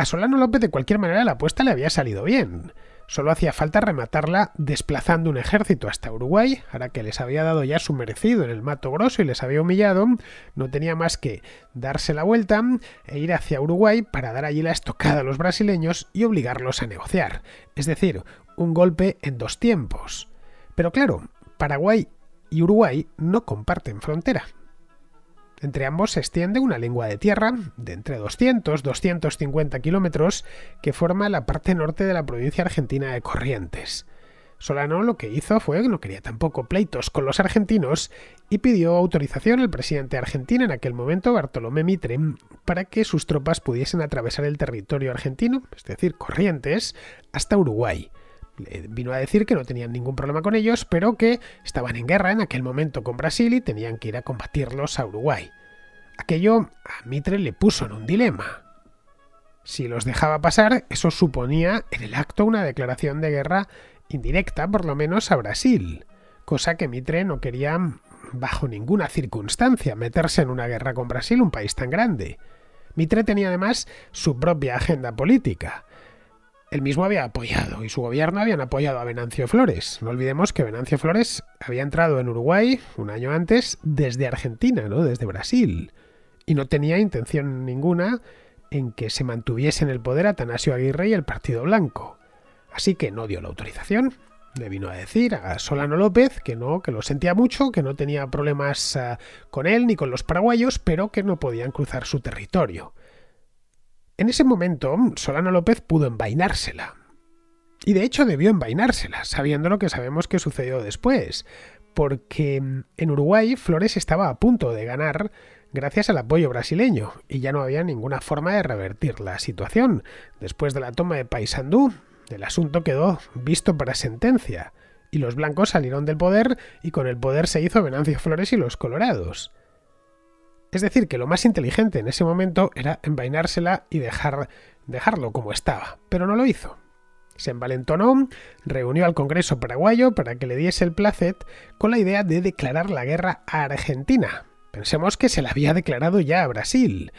S1: A Solano López de cualquier manera la apuesta le había salido bien. Solo hacía falta rematarla desplazando un ejército hasta Uruguay, ahora que les había dado ya su merecido en el Mato Grosso y les había humillado, no tenía más que darse la vuelta e ir hacia Uruguay para dar allí la estocada a los brasileños y obligarlos a negociar. Es decir, un golpe en dos tiempos. Pero claro, Paraguay y Uruguay no comparten frontera, entre ambos se extiende una lengua de tierra de entre 200-250 kilómetros que forma la parte norte de la provincia argentina de Corrientes. Solano lo que hizo fue que no quería tampoco pleitos con los argentinos y pidió autorización al presidente argentino en aquel momento, Bartolomé Mitre, para que sus tropas pudiesen atravesar el territorio argentino, es decir, Corrientes, hasta Uruguay vino a decir que no tenían ningún problema con ellos, pero que estaban en guerra en aquel momento con Brasil y tenían que ir a combatirlos a Uruguay. Aquello a Mitre le puso en un dilema. Si los dejaba pasar, eso suponía en el acto una declaración de guerra indirecta, por lo menos, a Brasil, cosa que Mitre no quería bajo ninguna circunstancia meterse en una guerra con Brasil, un país tan grande. Mitre tenía además su propia agenda política él mismo había apoyado y su gobierno habían apoyado a Venancio Flores. No olvidemos que Venancio Flores había entrado en Uruguay un año antes desde Argentina, ¿no? desde Brasil, y no tenía intención ninguna en que se mantuviese en el poder Atanasio Aguirre y el Partido Blanco. Así que no dio la autorización. Le vino a decir a Solano López que no, que lo sentía mucho, que no tenía problemas ah, con él ni con los paraguayos, pero que no podían cruzar su territorio. En ese momento, Solano López pudo envainársela. Y de hecho debió envainársela, sabiendo lo que sabemos que sucedió después, porque mm, en Uruguay Flores estaba a punto de ganar gracias al apoyo brasileño, y ya no había ninguna forma de revertir la situación. Después de la toma de Paysandú, el asunto quedó visto para sentencia, y los blancos salieron del poder y con el poder se hizo Venancio Flores y los Colorados. Es decir, que lo más inteligente en ese momento era envainársela y dejar, dejarlo como estaba, pero no lo hizo. Se envalentonó, reunió al Congreso paraguayo para que le diese el placet con la idea de declarar la guerra a Argentina. Pensemos que se la había declarado ya a Brasil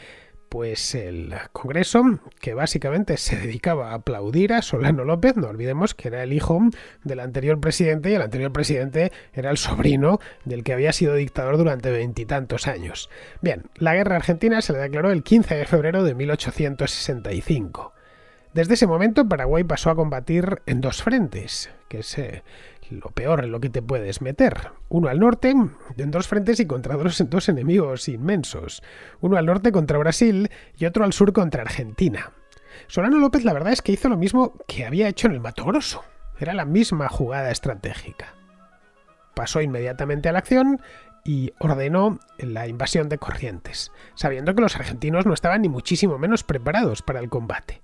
S1: pues el Congreso, que básicamente se dedicaba a aplaudir a Solano López, no olvidemos que era el hijo del anterior presidente y el anterior presidente era el sobrino del que había sido dictador durante veintitantos años. Bien, la guerra argentina se le declaró el 15 de febrero de 1865. Desde ese momento Paraguay pasó a combatir en dos frentes, que se lo peor en lo que te puedes meter. Uno al norte, en dos frentes y contra dos, dos enemigos inmensos. Uno al norte contra Brasil y otro al sur contra Argentina. Solano López la verdad es que hizo lo mismo que había hecho en el Mato Grosso. Era la misma jugada estratégica. Pasó inmediatamente a la acción y ordenó la invasión de Corrientes, sabiendo que los argentinos no estaban ni muchísimo menos preparados para el combate.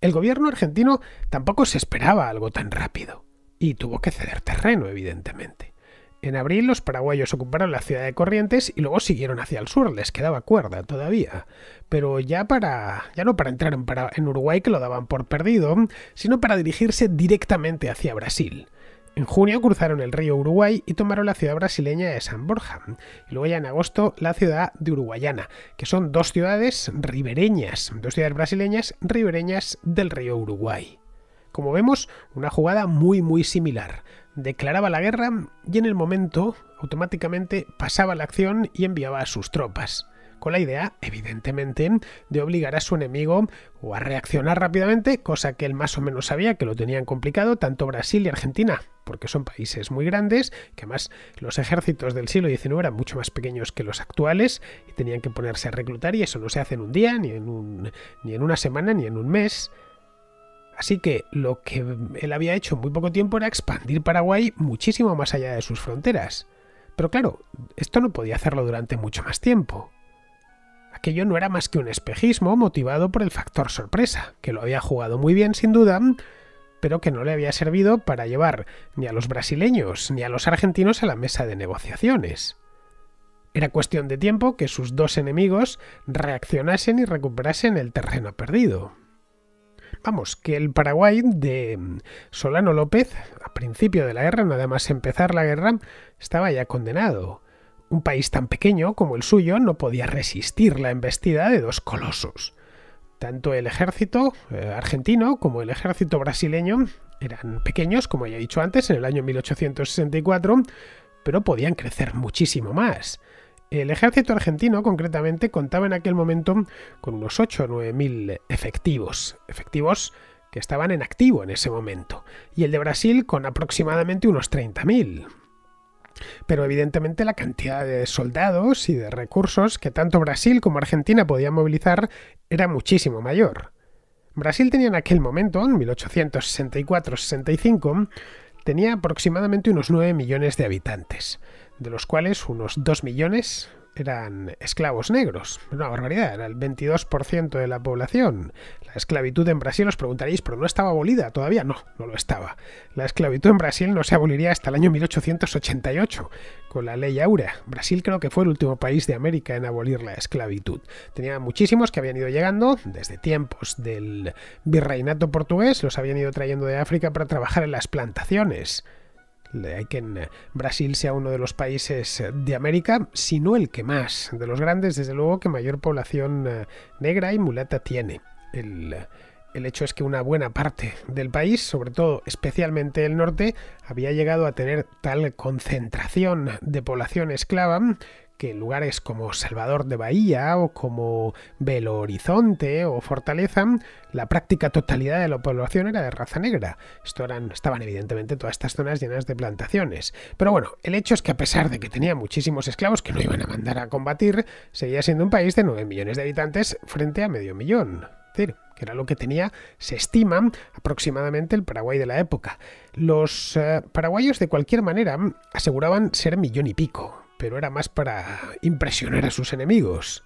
S1: El gobierno argentino tampoco se esperaba algo tan rápido y tuvo que ceder terreno, evidentemente. En abril los paraguayos ocuparon la ciudad de Corrientes y luego siguieron hacia el sur, les quedaba cuerda todavía. Pero ya para. ya no para entrar en, Uruguay que lo daban por perdido, sino para dirigirse directamente hacia Brasil. En junio cruzaron el río Uruguay y tomaron la ciudad brasileña de San Borja, y luego ya en agosto la ciudad de Uruguayana, que son dos ciudades ribereñas, dos ciudades brasileñas ribereñas del río Uruguay. Como vemos, una jugada muy muy similar. Declaraba la guerra y en el momento automáticamente pasaba la acción y enviaba a sus tropas con la idea, evidentemente, de obligar a su enemigo o a reaccionar rápidamente, cosa que él más o menos sabía que lo tenían complicado tanto Brasil y Argentina, porque son países muy grandes, que además los ejércitos del siglo XIX eran mucho más pequeños que los actuales y tenían que ponerse a reclutar y eso no se hace en un día, ni en, un, ni en una semana, ni en un mes. Así que lo que él había hecho en muy poco tiempo era expandir Paraguay muchísimo más allá de sus fronteras. Pero claro, esto no podía hacerlo durante mucho más tiempo. Aquello no era más que un espejismo motivado por el factor sorpresa, que lo había jugado muy bien sin duda, pero que no le había servido para llevar ni a los brasileños ni a los argentinos a la mesa de negociaciones. Era cuestión de tiempo que sus dos enemigos reaccionasen y recuperasen el terreno perdido. Vamos, que el Paraguay de Solano López, a principio de la guerra, nada más empezar la guerra, estaba ya condenado. Un país tan pequeño como el suyo no podía resistir la embestida de dos colosos. Tanto el ejército eh, argentino como el ejército brasileño eran pequeños, como ya he dicho antes, en el año 1864, pero podían crecer muchísimo más. El ejército argentino, concretamente, contaba en aquel momento con unos 8 o 9 mil efectivos, efectivos que estaban en activo en ese momento, y el de Brasil con aproximadamente unos 30.000. Pero evidentemente la cantidad de soldados y de recursos que tanto Brasil como Argentina podían movilizar era muchísimo mayor. Brasil tenía en aquel momento, en 1864-65, tenía aproximadamente unos 9 millones de habitantes de los cuales unos 2 millones eran esclavos negros. Una barbaridad, era el 22% de la población. La esclavitud en Brasil, os preguntaréis, pero no estaba abolida todavía. No, no lo estaba. La esclavitud en Brasil no se aboliría hasta el año 1888, con la ley Aura. Brasil creo que fue el último país de América en abolir la esclavitud. Tenía muchísimos que habían ido llegando desde tiempos del virreinato portugués, los habían ido trayendo de África para trabajar en las plantaciones hay que en eh, Brasil sea uno de los países eh, de América, sino el que más, de los grandes, desde luego, que mayor población eh, negra y mulata tiene. El, el hecho es que una buena parte del país, sobre todo especialmente el norte, había llegado a tener tal concentración de población esclava que lugares como Salvador de Bahía o como Belo Horizonte o Fortaleza, la práctica totalidad de la población era de raza negra. Esto eran, estaban evidentemente todas estas zonas llenas de plantaciones. Pero bueno, el hecho es que a pesar de que tenía muchísimos esclavos que no iban a mandar a combatir, seguía siendo un país de 9 millones de habitantes frente a medio millón. Es decir, que era lo que tenía, se estima, aproximadamente el Paraguay de la época. Los eh, paraguayos, de cualquier manera, aseguraban ser millón y pico, pero era más para impresionar a sus enemigos.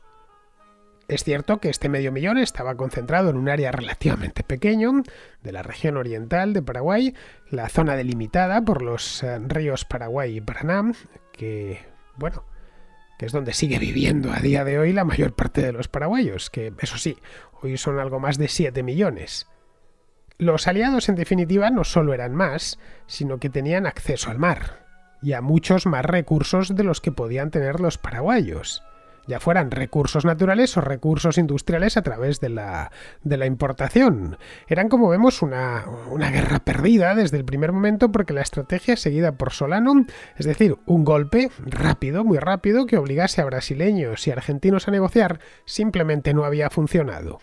S1: Es cierto que este medio millón estaba concentrado en un área relativamente pequeño de la región oriental de Paraguay, la zona delimitada por los eh, ríos Paraguay y Paraná, que, bueno, que es donde sigue viviendo a día de hoy la mayor parte de los paraguayos, que eso sí, hoy son algo más de 7 millones. Los aliados en definitiva no solo eran más, sino que tenían acceso al mar y a muchos más recursos de los que podían tener los paraguayos ya fueran recursos naturales o recursos industriales a través de la, de la importación. Eran, como vemos, una, una, guerra perdida desde el primer momento porque la estrategia seguida por Solano, es decir, un golpe rápido, muy rápido, que obligase a brasileños y argentinos a negociar, simplemente no había funcionado.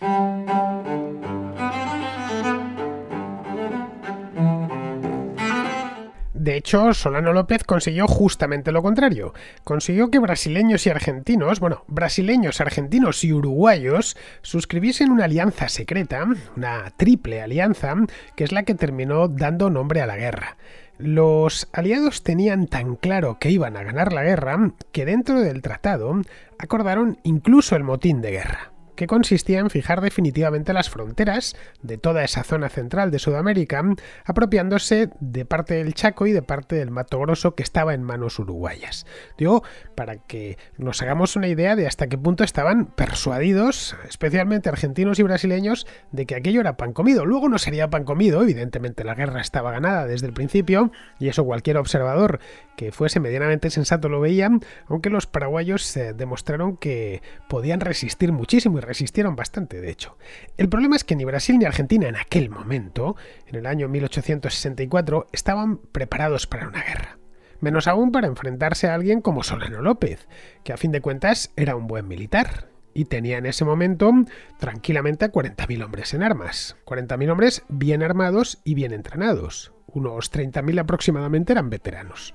S1: De hecho, Solano López consiguió justamente lo contrario. Consiguió que brasileños y argentinos, bueno, brasileños, argentinos y uruguayos, suscribiesen una alianza secreta, una triple alianza, que es la que terminó dando nombre a la guerra. Los aliados tenían tan claro que iban a ganar la guerra que dentro del tratado acordaron incluso el motín de guerra que consistía en fijar definitivamente las fronteras de toda esa zona central de Sudamérica, apropiándose de parte del Chaco y de parte del Mato Grosso que estaba en manos uruguayas. Digo, para que nos hagamos una idea de hasta qué punto estaban persuadidos, especialmente argentinos y brasileños, de que aquello era pan comido. Luego no sería pan comido, evidentemente la guerra estaba ganada desde el principio, y eso cualquier observador que fuese medianamente sensato lo veía, aunque los paraguayos eh, demostraron que podían resistir muchísimo y resistieron bastante, de hecho. El problema es que ni Brasil ni Argentina en aquel momento, en el año 1864, estaban preparados para una guerra. Menos aún para enfrentarse a alguien como Solano López, que a fin de cuentas era un buen militar y tenía en ese momento tranquilamente a 40.000 hombres en armas. 40.000 hombres bien armados y bien entrenados. Unos 30.000 aproximadamente eran veteranos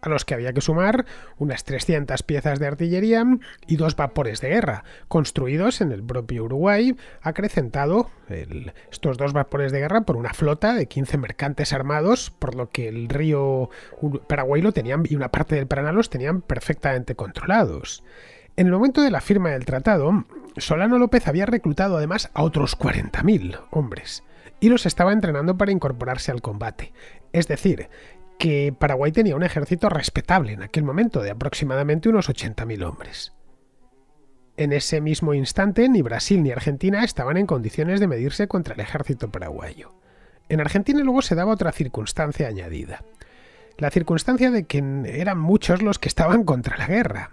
S1: a los que había que sumar unas 300 piezas de artillería y dos vapores de guerra, construidos en el propio Uruguay, acrecentado estos dos vapores de guerra por una flota de 15 mercantes armados, por lo que el río Paraguay lo tenían y una parte del Paraná los tenían perfectamente controlados. En el momento de la firma del tratado, Solano López había reclutado además a otros 40.000 hombres y los estaba entrenando para incorporarse al combate. Es decir, que Paraguay tenía un ejército respetable en aquel momento, de aproximadamente unos 80.000 hombres. En ese mismo instante, ni Brasil ni Argentina estaban en condiciones de medirse contra el ejército paraguayo. En Argentina luego se daba otra circunstancia añadida. La circunstancia de que eran muchos los que estaban contra la guerra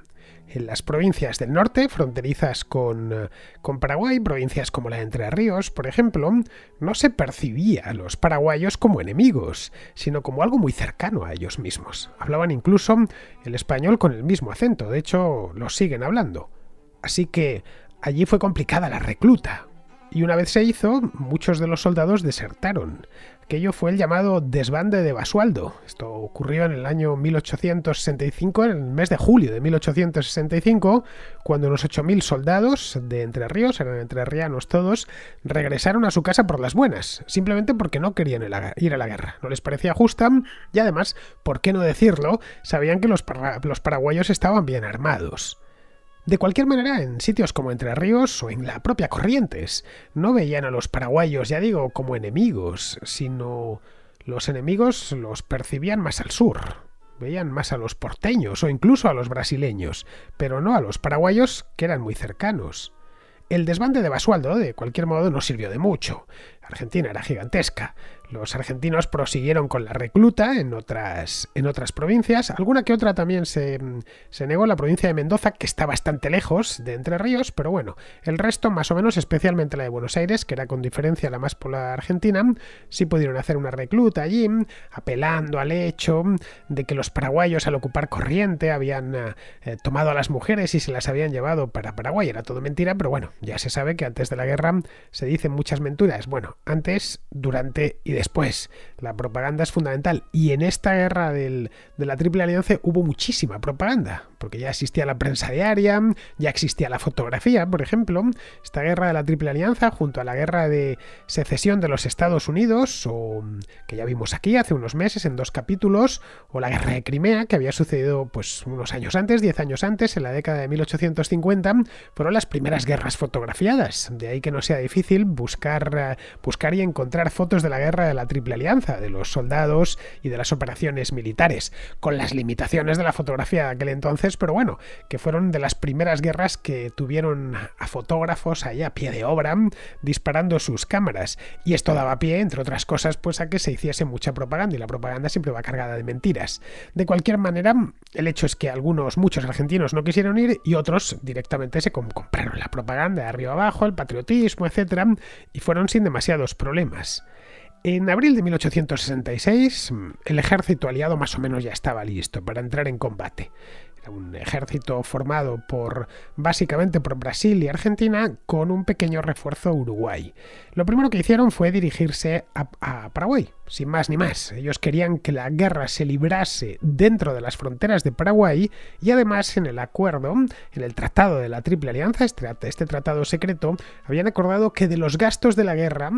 S1: en las provincias del norte, fronterizas con, eh, con Paraguay, provincias como la de Entre Ríos, por ejemplo, no se percibía a los paraguayos como enemigos, sino como algo muy cercano a ellos mismos. Hablaban incluso el español con el mismo acento, de hecho lo siguen hablando. Así que allí fue complicada la recluta, y una vez se hizo, muchos de los soldados desertaron. Aquello fue el llamado desbande de Basualdo. Esto ocurrió en el año 1865, en el mes de julio de 1865, cuando unos 8.000 soldados de Entre Ríos, eran entrerrianos todos, regresaron a su casa por las buenas, simplemente porque no querían ir a la guerra. No les parecía justa y además, ¿por qué no decirlo? Sabían que los paraguayos estaban bien armados. De cualquier manera, en sitios como Entre Ríos o en la propia Corrientes, no veían a los paraguayos, ya digo, como enemigos, sino los enemigos los percibían más al sur. Veían más a los porteños o incluso a los brasileños, pero no a los paraguayos que eran muy cercanos. El desbande de Basualdo, de cualquier modo, no sirvió de mucho. Argentina era gigantesca. Los argentinos prosiguieron con la recluta en otras, en otras provincias, alguna que otra también se, se negó, la provincia de Mendoza, que está bastante lejos de Entre Ríos, pero bueno, el resto más o menos, especialmente la de Buenos Aires, que era con diferencia la más poblada Argentina, sí pudieron hacer una recluta allí, apelando al hecho de que los paraguayos al ocupar corriente habían eh, tomado a las mujeres y se las habían llevado para Paraguay, era todo mentira, pero bueno, ya se sabe que antes de la guerra se dicen muchas mentiras, bueno, antes, durante y después. La propaganda es fundamental. Y en esta guerra de la Triple Alianza hubo muchísima propaganda, porque ya existía la prensa diaria, ya existía la fotografía, por ejemplo. Esta guerra de la Triple Alianza, junto a la guerra de secesión de los Estados Unidos, o, que ya vimos aquí hace unos meses en dos capítulos, o la guerra de Crimea, que había sucedido pues, unos años antes, 10 años antes, en la década de 1850, fueron las primeras guerras fotografiadas. De ahí que no sea difícil buscar, eh, buscar y encontrar fotos de la guerra de la Triple Alianza, de los soldados y de las operaciones militares, con las limitaciones de la fotografía de aquel entonces, pero bueno, que fueron de las primeras guerras que tuvieron a fotógrafos ahí a pie de obra disparando sus cámaras. Y esto daba pie, entre otras cosas, pues a que se hiciese mucha propaganda y la propaganda siempre va cargada de mentiras. De cualquier manera, el hecho es que algunos, muchos argentinos no quisieron ir y otros directamente se compraron la propaganda de arriba abajo, el patriotismo, etcétera, y fueron sin demasiados problemas. En abril de 1866, el ejército aliado más o menos ya estaba listo para entrar en combate. Era un ejército formado por básicamente por Brasil y Argentina con un pequeño refuerzo Uruguay. Lo primero que hicieron fue dirigirse a, a Paraguay, sin más ni más. Ellos querían que la guerra se librase dentro de las fronteras de Paraguay y además en el acuerdo, en el tratado de la Triple Alianza, este, este tratado secreto, habían acordado que de los gastos de la guerra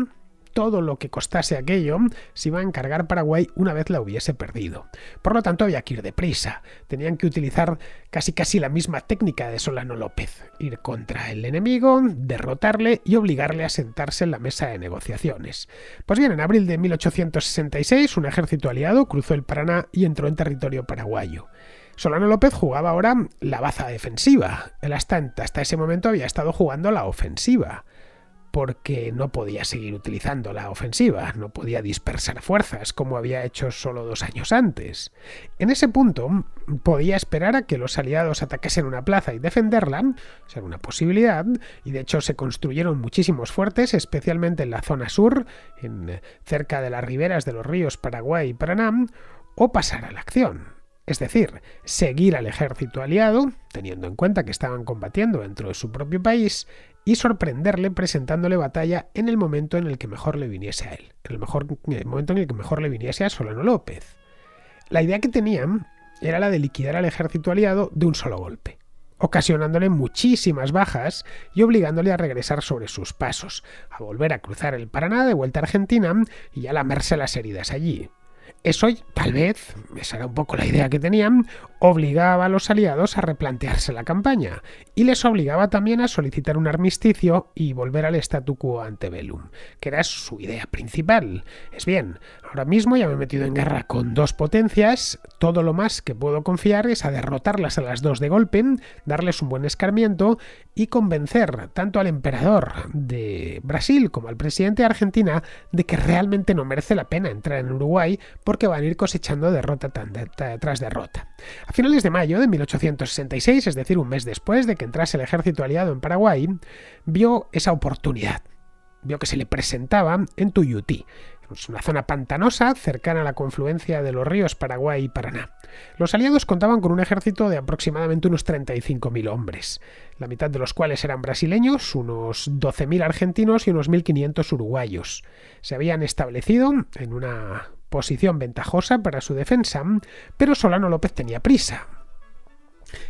S1: todo lo que costase aquello se iba a encargar Paraguay una vez la hubiese perdido. Por lo tanto, había que ir deprisa. Tenían que utilizar casi casi la misma técnica de Solano López. Ir contra el enemigo, derrotarle y obligarle a sentarse en la mesa de negociaciones. Pues bien, en abril de 1866, un ejército aliado cruzó el Paraná y entró en territorio paraguayo. Solano López jugaba ahora la baza defensiva. El hasta, ese momento había estado jugando la ofensiva porque no podía seguir utilizando la ofensiva, no podía dispersar fuerzas como había hecho solo dos años antes. En ese punto, podía esperar a que los aliados atacasen una plaza y defenderla, ser una posibilidad, y de hecho se construyeron muchísimos fuertes, especialmente en la zona sur, en, cerca de las riberas de los ríos Paraguay y Paraná, o pasar a la acción. Es decir, seguir al ejército aliado, teniendo en cuenta que estaban combatiendo dentro de su propio país, y sorprenderle presentándole batalla en el momento en el que mejor le viniese a él, en el, mejor, momento en el que mejor le viniese a Solano López. La idea que tenían era la de liquidar al ejército aliado de un solo golpe, ocasionándole muchísimas bajas y obligándole a regresar sobre sus pasos, a volver a cruzar el Paraná de vuelta a Argentina y a lamerse las heridas allí. Eso tal vez, esa era un poco la idea que tenían, obligaba a los aliados a replantearse la campaña y les obligaba también a solicitar un armisticio y volver al statu quo ante Bellum, que era su idea principal. Es bien, ahora mismo ya me he metido en guerra con dos potencias, todo lo más que puedo confiar es a derrotarlas a las dos de golpe, darles un buen escarmiento y convencer tanto al emperador de Brasil como al presidente de Argentina de que realmente no merece la pena entrar en Uruguay porque van a ir cosechando derrota tras derrota. A finales de mayo de 1866, es decir, un mes después de que entrase el ejército aliado en Paraguay, vio esa oportunidad. Vio que se le presentaba en Tuyutí, una zona pantanosa cercana a la confluencia de los ríos Paraguay y Paraná. Los aliados contaban con un ejército de aproximadamente unos 35.000 hombres, la mitad de los cuales eran brasileños, unos 12.000 argentinos y unos 1.500 uruguayos. Se habían establecido en una posición ventajosa para su defensa, pero Solano López tenía prisa.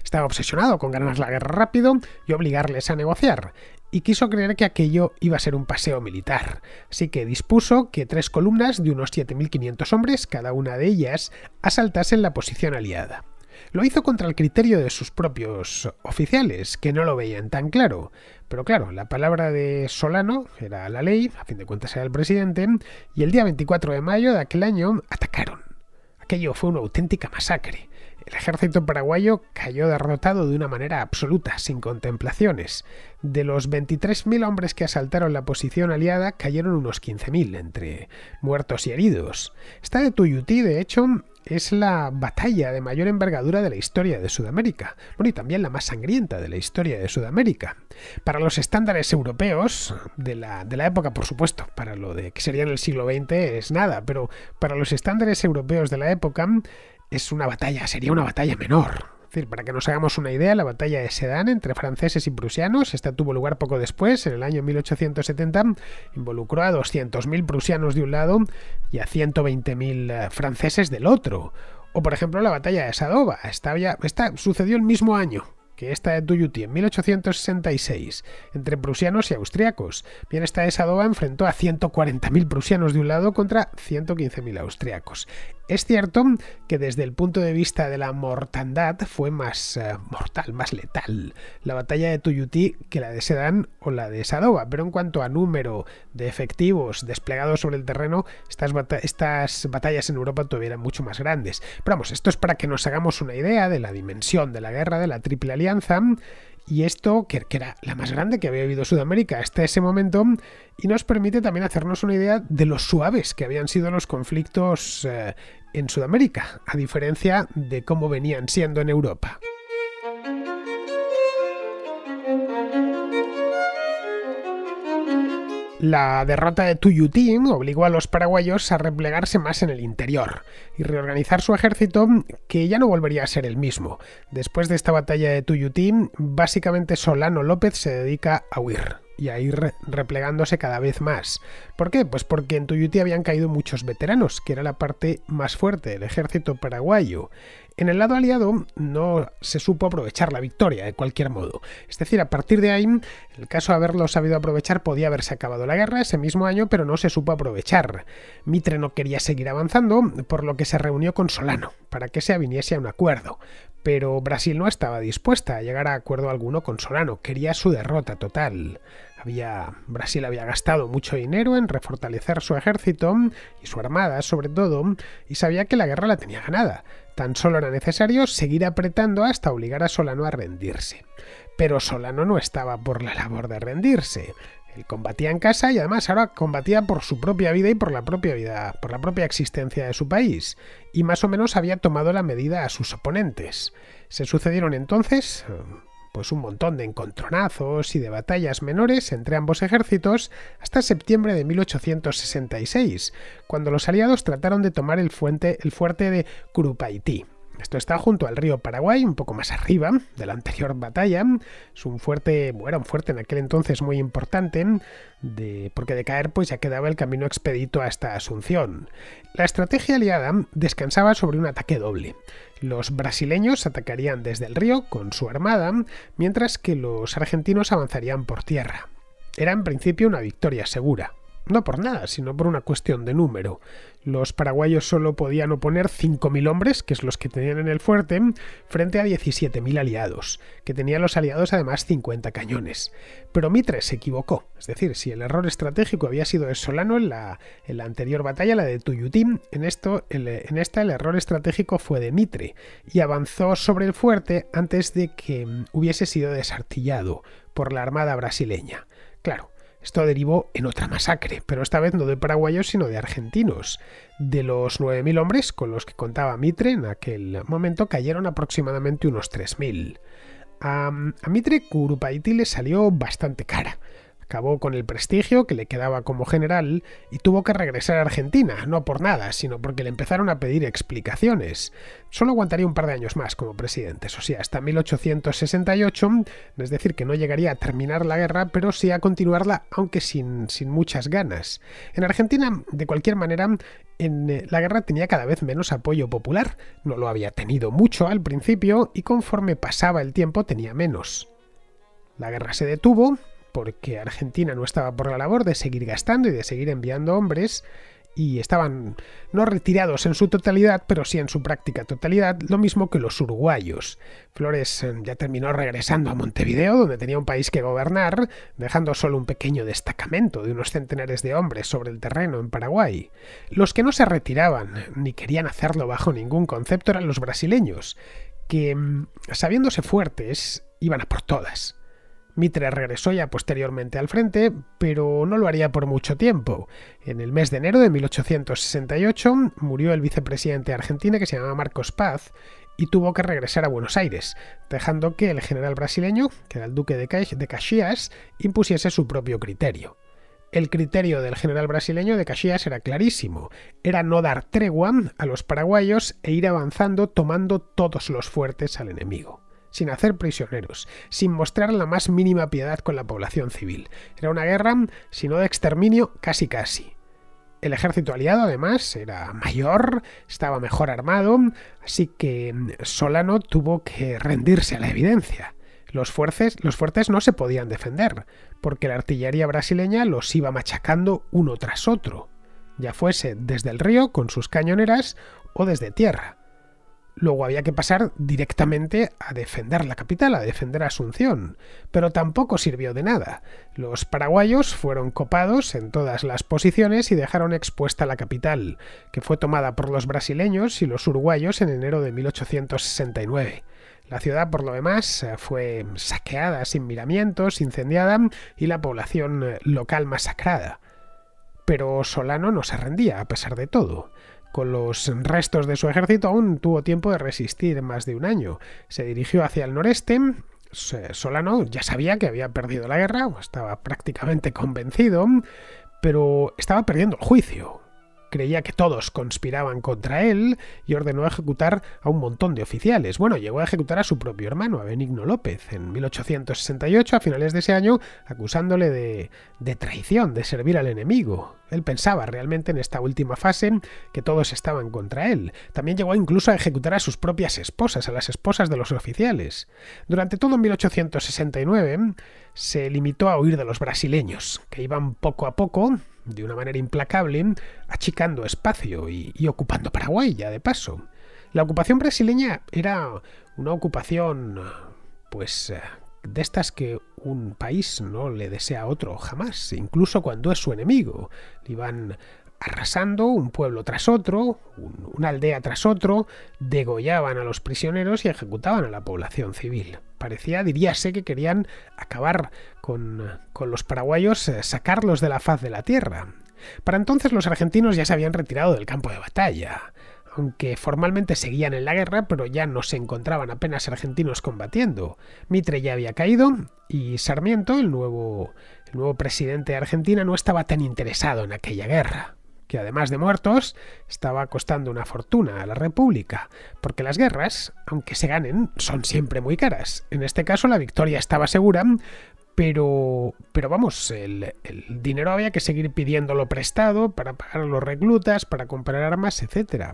S1: Estaba obsesionado con ganar la guerra rápido y obligarles a negociar, y quiso creer que aquello iba a ser un paseo militar, así que dispuso que tres columnas de unos 7.500 hombres, cada una de ellas, asaltasen la posición aliada. Lo hizo contra el criterio de sus propios oficiales, que no lo veían tan claro. Pero claro, la palabra de Solano era la ley, a fin de cuentas era el presidente, y el día 24 de mayo de aquel año atacaron. Aquello fue una auténtica masacre. El ejército paraguayo cayó derrotado de una manera absoluta, sin contemplaciones. De los 23.000 hombres que asaltaron la posición aliada, cayeron unos 15.000, entre muertos y heridos. Esta de Tuyuti, de hecho, es la batalla de mayor envergadura de la historia de Sudamérica, y también la más sangrienta de la historia de Sudamérica. Para los estándares europeos, de la, de la época por supuesto, para lo de que sería en el siglo XX es nada, pero para los estándares europeos de la época, es una batalla, sería una batalla menor. decir, para que nos hagamos una idea, la batalla de Sedan entre franceses y prusianos, esta tuvo lugar poco después, en el año 1870, involucró a 200.000 prusianos de un lado y a 120.000 eh, franceses del otro. O por ejemplo la batalla de Sadova, esta, sucedió el mismo año, que esta de Tuyuti en 1866, entre prusianos y austriacos. Bien, esta de Sadova enfrentó a 140.000 prusianos de un lado contra 115.000 austriacos. Es cierto que desde el punto de vista de la mortandad fue más eh, mortal, más letal la batalla de Tuyuti que la de Sedan o la de Sadova. pero en cuanto a número de efectivos desplegados sobre el terreno, estas, estas batallas en Europa tuvieran mucho más grandes. Pero vamos, esto es para que nos hagamos una idea de la dimensión de la guerra de la Triple Alianza y esto, que, era la más grande que había vivido Sudamérica hasta ese momento, y nos permite también hacernos una idea de lo suaves que habían sido los conflictos eh, en Sudamérica, a diferencia de cómo venían siendo en Europa. La derrota de Tuyutín obligó a los paraguayos a replegarse más en el interior y reorganizar su ejército, que ya no volvería a ser el mismo. Después de esta batalla de Tuyutín, básicamente Solano López se dedica a huir y a ir replegándose cada vez más. ¿Por qué? Pues porque en Tuyutí habían caído muchos veteranos, que era la parte más fuerte del ejército paraguayo, en el lado aliado no se supo aprovechar la victoria de cualquier modo. Es decir, a partir de ahí, el caso de haberlo sabido aprovechar, podía haberse acabado la guerra ese mismo año, pero no se supo aprovechar. Mitre no quería seguir avanzando, por lo que se reunió con Solano, para que se aviniese a un acuerdo. Pero Brasil no estaba dispuesta a llegar a acuerdo alguno con Solano, quería su derrota total. Brasil había gastado mucho dinero en refortalecer su ejército y su armada sobre todo, y sabía que la guerra la tenía ganada. Tan solo era necesario seguir apretando hasta obligar a Solano a rendirse. Pero Solano no estaba por la labor de rendirse. Él combatía en casa y además ahora combatía por su propia vida y por la propia vida, por la propia existencia de su país, y más o menos había tomado la medida a sus oponentes. Se sucedieron entonces pues, un montón de encontronazos y de batallas menores entre ambos ejércitos hasta septiembre de 1866, cuando los aliados trataron de tomar el, el fuerte de Kurupaití. Esto está junto al río Paraguay, un poco más arriba de la anterior batalla. Es un fuerte, un fuerte en aquel entonces muy importante, de, porque de caer pues ya quedaba el camino expedito hasta Asunción. La estrategia aliada descansaba sobre un ataque doble. Los brasileños atacarían desde el río con su armada, mientras que los argentinos avanzarían por tierra. Era en principio una victoria segura. No por nada, sino por una cuestión de número. Los paraguayos solo podían oponer 5.000 hombres, que es los que tenían en el fuerte, frente a 17.000 aliados, que tenían los aliados además 50 cañones. Pero Mitre se equivocó, es decir, si el error estratégico había sido de Solano en la, anterior batalla, la de Tuyutín, en, esto, en esta el error estratégico fue de Mitre, y avanzó sobre el fuerte antes de que hubiese sido desartillado por la armada brasileña. Claro, esto derivó en otra masacre, pero esta vez no de paraguayos sino de argentinos. De los 9.000 hombres con los que contaba Mitre en aquel momento cayeron aproximadamente unos 3.000. A, Mitre Curupaití le salió bastante cara. Acabó con el prestigio que le quedaba como general y tuvo que regresar a Argentina, no por nada, sino porque le empezaron a pedir explicaciones. Solo aguantaría un par de años más como presidente, o sea, hasta 1868, es decir, que no llegaría a terminar la guerra, pero sí a continuarla, aunque sin, sin muchas ganas. En Argentina, de cualquier manera, en eh, la guerra tenía cada vez menos apoyo popular, no lo había tenido mucho al principio y conforme pasaba el tiempo tenía menos. La guerra se detuvo, porque Argentina no estaba por la labor de seguir gastando y de seguir enviando hombres y estaban no retirados en su totalidad, pero sí en su práctica totalidad, lo mismo que los uruguayos. Flores eh, ya terminó regresando a Montevideo, donde tenía un país que gobernar, dejando solo un pequeño destacamento de unos centenares de hombres sobre el terreno en Paraguay. Los que no se retiraban, ni querían hacerlo bajo ningún concepto, eran los brasileños, que, mm, sabiéndose fuertes, iban a por todas. Mitre regresó ya posteriormente al frente, pero no lo haría por mucho tiempo. En el mes de enero de 1868 murió el vicepresidente de Argentina que se llamaba Marcos Paz y tuvo que regresar a Buenos Aires, dejando que el general brasileño, que era el duque de Caxias, impusiese su propio criterio. El criterio del general brasileño de Caxias era clarísimo, era no dar tregua a los paraguayos e ir avanzando tomando todos los fuertes al enemigo sin hacer prisioneros, sin mostrar la más mínima piedad con la población civil. Era una guerra, si no de exterminio, casi casi. El ejército aliado, además, era mayor, estaba mejor armado, así que Solano tuvo que rendirse a la evidencia. Los fuertes, los fuertes no se podían defender, porque la artillería brasileña los iba machacando uno tras otro, ya fuese desde el río con sus cañoneras o desde tierra. Luego había que pasar directamente a defender la capital, a defender Asunción, pero tampoco sirvió de nada. Los paraguayos fueron copados en todas las posiciones y dejaron expuesta la capital, que fue tomada por los brasileños y los uruguayos en enero de 1869. La ciudad, por lo demás, eh, fue saqueada sin miramientos, incendiada y la población eh, local masacrada. Pero Solano no se rendía, a pesar de todo. Con los restos de su ejército aún tuvo tiempo de resistir más de un año. Se dirigió hacia el noreste. Solano ya sabía que había perdido la guerra, o estaba prácticamente convencido, pero estaba perdiendo el juicio creía que todos conspiraban contra él y ordenó ejecutar a un montón de oficiales. Bueno, llegó a ejecutar a su propio hermano, a Benigno López, en 1868, a finales de ese año, acusándole de, traición, de servir al enemigo. Él pensaba realmente en esta última fase que todos estaban contra él. También llegó incluso a ejecutar a sus propias esposas, a las esposas de los oficiales. Durante todo 1869, se limitó a huir de los brasileños, que iban poco a poco, de una manera implacable, achicando espacio y, ocupando Paraguay, ya de paso. La ocupación brasileña era una ocupación, pues, de estas que un país no le desea a otro jamás, incluso cuando es su enemigo. iban arrasando un pueblo tras otro, una aldea tras otro, degollaban a los prisioneros y ejecutaban a la población civil parecía, diríase que querían acabar con, los paraguayos, eh, sacarlos de la faz de la tierra. Para entonces los argentinos ya se habían retirado del campo de batalla aunque formalmente seguían en la guerra, pero ya no se encontraban apenas argentinos combatiendo. Mitre ya había caído y Sarmiento, el nuevo presidente de Argentina, no estaba tan interesado en aquella guerra que además de muertos, estaba costando una fortuna a la República, porque las guerras, aunque se ganen, son siempre muy caras. En este caso la victoria estaba segura, pero, pero vamos, el, dinero había que seguir pidiéndolo prestado para pagar a los reclutas, para comprar armas, etc.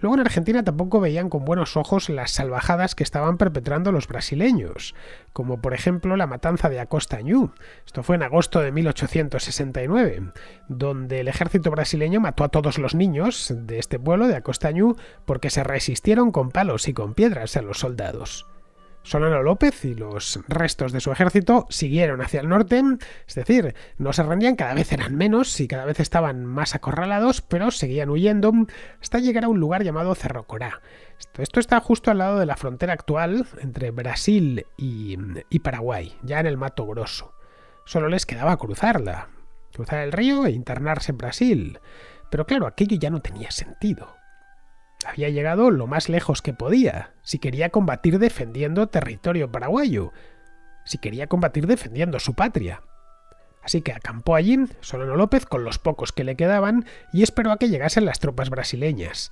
S1: Luego en Argentina tampoco veían con buenos ojos las salvajadas que estaban perpetrando los brasileños, como por ejemplo la matanza de Acostañú. Esto fue en agosto de 1869, donde el ejército brasileño mató a todos los niños de este pueblo de Acostañú porque se resistieron con palos y con piedras a los soldados. Solano López y los restos de su ejército siguieron hacia el norte, es decir, no se rendían, cada vez eran menos y cada vez estaban más acorralados, pero seguían huyendo hasta llegar a un lugar llamado Cerro Corá. Esto, está justo al lado de la frontera actual entre Brasil y, y Paraguay, ya en el Mato Grosso. Solo les quedaba cruzarla, cruzar el río e internarse en Brasil. Pero claro, aquello ya no tenía sentido había llegado lo más lejos que podía, si quería combatir defendiendo territorio paraguayo, si quería combatir defendiendo su patria. Así que acampó allí Solano López con los pocos que le quedaban y esperó a que llegasen las tropas brasileñas.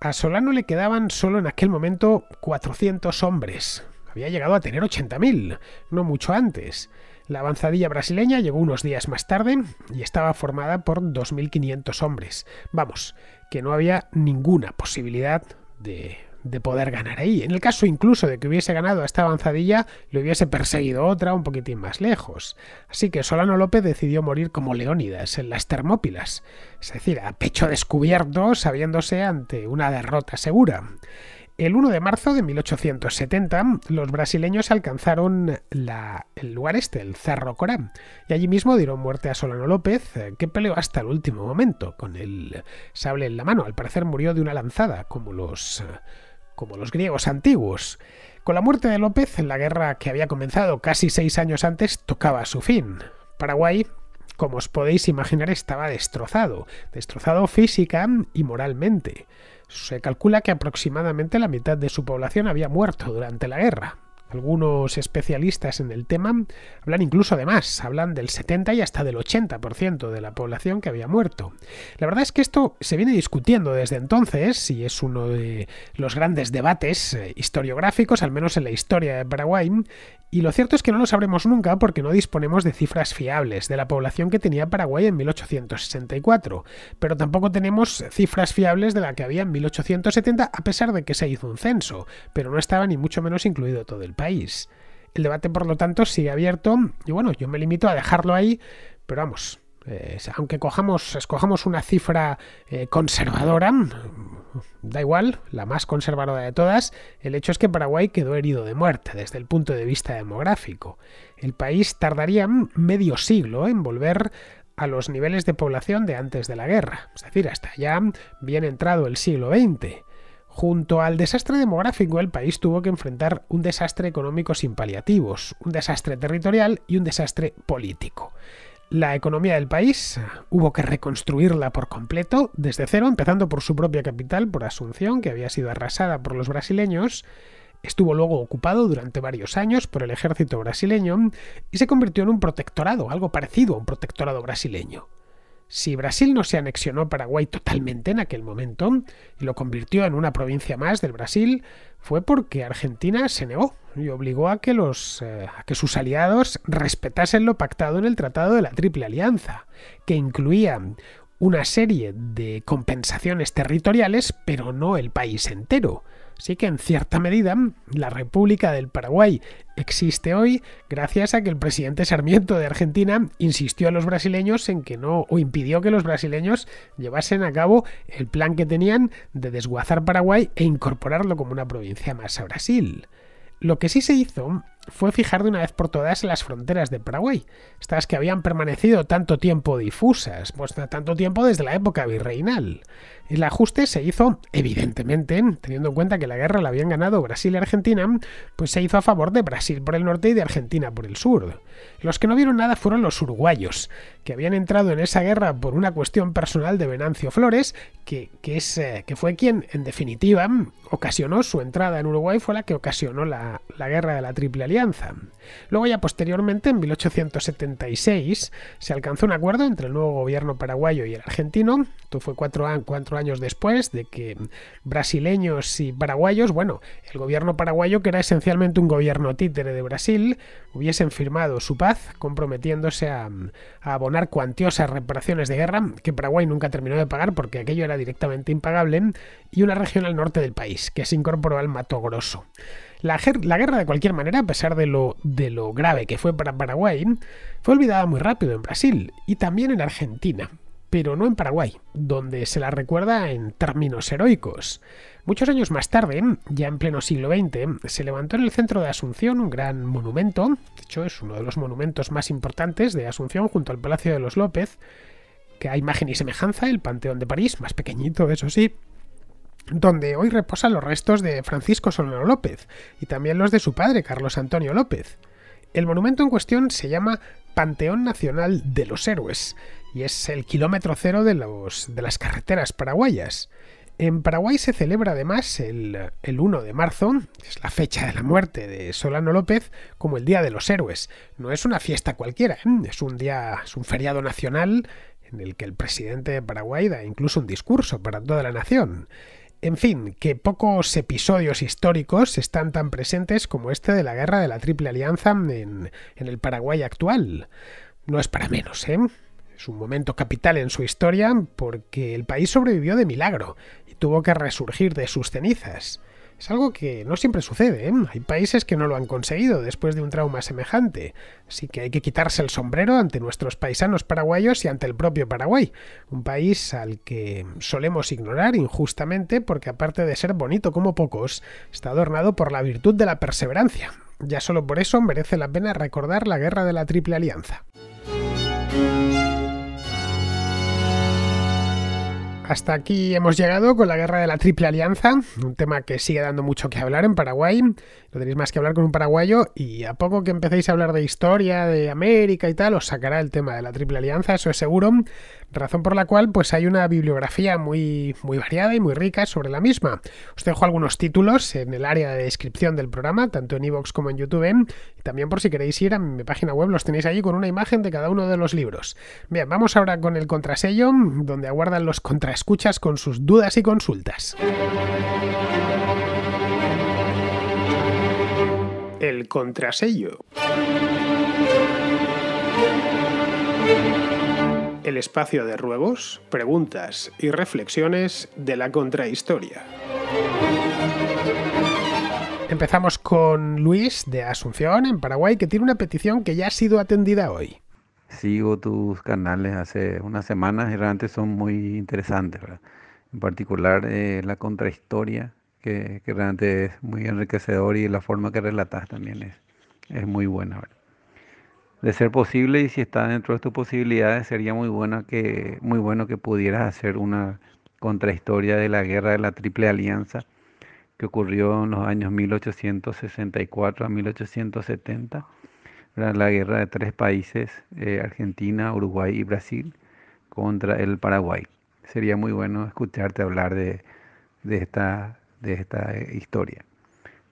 S1: A Solano le quedaban solo en aquel momento 400 hombres. Había llegado a tener 80.000, no mucho antes. La avanzadilla brasileña llegó unos días más tarde y estaba formada por 2.500 hombres. Vamos, que no había ninguna posibilidad de, poder ganar ahí. En el caso incluso de que hubiese ganado esta avanzadilla, le hubiese perseguido otra un poquitín más lejos. Así que Solano López decidió morir como Leónidas en las Termópilas, es decir, a pecho descubierto, sabiéndose ante una derrota segura. El 1 de marzo de 1870, los brasileños alcanzaron el lugar este, el Cerro Corán, y allí mismo dieron muerte a Solano López, eh, que peleó hasta el último momento, con el sable en la mano. Al parecer murió de una lanzada, como los, eh, como los griegos antiguos. Con la muerte de López, la guerra que había comenzado casi seis años antes tocaba su fin. Paraguay como os podéis imaginar, estaba destrozado, destrozado física y moralmente. Se calcula que aproximadamente la mitad de su población había muerto durante la guerra. Algunos especialistas en el tema hablan incluso de más, hablan del 70 y hasta del 80% de la población que había muerto. La verdad es que esto se viene discutiendo desde entonces y es uno de los grandes debates eh, historiográficos, al menos en la historia de Paraguay, y lo cierto es que no lo sabremos nunca porque no disponemos de cifras fiables de la población que tenía Paraguay en 1864, pero tampoco tenemos cifras fiables de la que había en 1870 a pesar de que se hizo un censo, pero no estaba ni mucho menos incluido todo el país. El debate, por lo tanto, sigue abierto y bueno, yo me limito a dejarlo ahí, pero vamos, eh, aunque cojamos, escojamos una cifra eh, conservadora, mm, da igual, la más conservadora de todas, el hecho es que Paraguay quedó herido de muerte desde el punto de vista demográfico. El país tardaría mm, medio siglo en volver a los niveles de población de antes de la guerra, es decir, hasta ya bien entrado el siglo XX. Junto al desastre demográfico, el país tuvo que enfrentar un desastre económico sin paliativos, un desastre territorial y un desastre político. La economía del país hubo que reconstruirla por completo, desde cero, empezando por su propia capital, por Asunción, que había sido arrasada por los brasileños, Estuvo luego ocupado durante varios años por el ejército brasileño y se convirtió en un protectorado, algo parecido a un protectorado brasileño. Si Brasil no se anexionó Paraguay totalmente en aquel momento y lo convirtió en una provincia más del Brasil, fue porque Argentina se negó y obligó a que, eh, a que sus aliados respetasen lo pactado en el Tratado de la Triple Alianza, que incluía una serie de compensaciones territoriales, pero no el país entero. Sí que en cierta medida, la República del Paraguay existe hoy gracias a que el presidente Sarmiento de Argentina insistió a los brasileños en que no o impidió que los brasileños llevasen a cabo el plan que tenían de desguazar Paraguay e incorporarlo como una provincia más a Brasil. Lo que sí se hizo fue fijar de una vez por todas las fronteras de Paraguay, estas que habían permanecido tanto tiempo difusas, pues tanto tiempo desde la época virreinal. El ajuste se hizo, evidentemente, teniendo en cuenta que la guerra la habían ganado Brasil y Argentina, pues se hizo a favor de Brasil por el norte y de Argentina por el sur. Los que no vieron nada fueron los uruguayos, que habían entrado en esa guerra por una cuestión personal de Venancio Flores, que, que eh, fue quien, en definitiva, ocasionó su entrada en Uruguay, fue la que ocasionó la, la guerra de la Triple Alianza Luego ya posteriormente, en 1876, se alcanzó un acuerdo entre el nuevo gobierno paraguayo y el argentino. Esto fue cuatro, años después de que brasileños y paraguayos, bueno, el gobierno paraguayo, que era esencialmente un gobierno títere de Brasil, hubiesen firmado su paz, comprometiéndose a abonar cuantiosas reparaciones de guerra, que Paraguay nunca terminó de pagar porque aquello era directamente impagable, y una región al norte del país, que se incorporó al Mato Grosso. La, guerra, de cualquier manera, a pesar de lo, grave que fue para Paraguay, fue olvidada muy rápido en Brasil y también en Argentina, pero no en Paraguay, donde se la recuerda en términos heroicos. Muchos años más tarde, ya en pleno siglo XX, se levantó en el centro de Asunción un gran monumento, de hecho es uno de los monumentos más importantes de Asunción junto al Palacio de los López, que a imagen y semejanza el Panteón de París, más pequeñito eso sí, donde hoy reposan los restos de Francisco Solano López y también los de su padre, Carlos Antonio López. El monumento en cuestión se llama Panteón Nacional de los Héroes y es el kilómetro cero de, las carreteras paraguayas. En Paraguay se celebra además el, 1 de marzo, es la fecha de la muerte de Solano López, como el Día de los Héroes. No es una fiesta cualquiera, ¿eh? es un día, es un feriado nacional en el que el presidente de Paraguay da incluso un discurso para toda la nación. En fin, que pocos episodios históricos están tan presentes como este de la guerra de la Triple Alianza en, el Paraguay actual. No es para menos, ¿eh? Es un momento capital en su historia porque el país sobrevivió de milagro y tuvo que resurgir de sus cenizas. Es algo que no siempre sucede, ¿eh? hay países que no lo han conseguido después de un trauma semejante, así que hay que quitarse el sombrero ante nuestros paisanos paraguayos y ante el propio Paraguay, un país al que solemos ignorar injustamente porque aparte de ser bonito como pocos, está adornado por la virtud de la perseverancia. Ya solo por eso merece la pena recordar la guerra de la Triple Alianza. hasta aquí hemos llegado con la guerra de la Triple Alianza, un tema que sigue dando mucho que hablar en Paraguay no tenéis más que hablar con un paraguayo y a poco que empecéis a hablar de historia, de América y tal, os sacará el tema de la Triple Alianza, eso es seguro, razón por la cual pues hay una bibliografía muy, muy variada y muy rica sobre la misma. Os dejo algunos títulos en el área de descripción del programa, tanto en iVoox como en YouTube, y también por si queréis ir a mi página web, los tenéis allí con una imagen de cada uno de los libros. Bien, vamos ahora con el contrasello, donde aguardan los contraescuchas con sus dudas y consultas. el contrasello. El espacio de ruegos, preguntas y reflexiones de la contrahistoria. Empezamos con Luis de Asunción, en Paraguay, que tiene una petición que ya ha sido atendida hoy.
S2: Sigo tus canales hace unas semanas y realmente son muy interesantes, En particular eh, la contrahistoria que, realmente es muy enriquecedor y la forma que relatas también es, es muy buena. De ser posible y si está dentro de tus posibilidades, sería muy bueno que, muy bueno que pudieras hacer una contrahistoria de la guerra de la Triple Alianza que ocurrió en los años 1864 a 1870, la guerra de tres países, eh, Argentina, Uruguay y Brasil, contra el Paraguay. Sería muy bueno escucharte hablar de, de esta de esta eh, historia.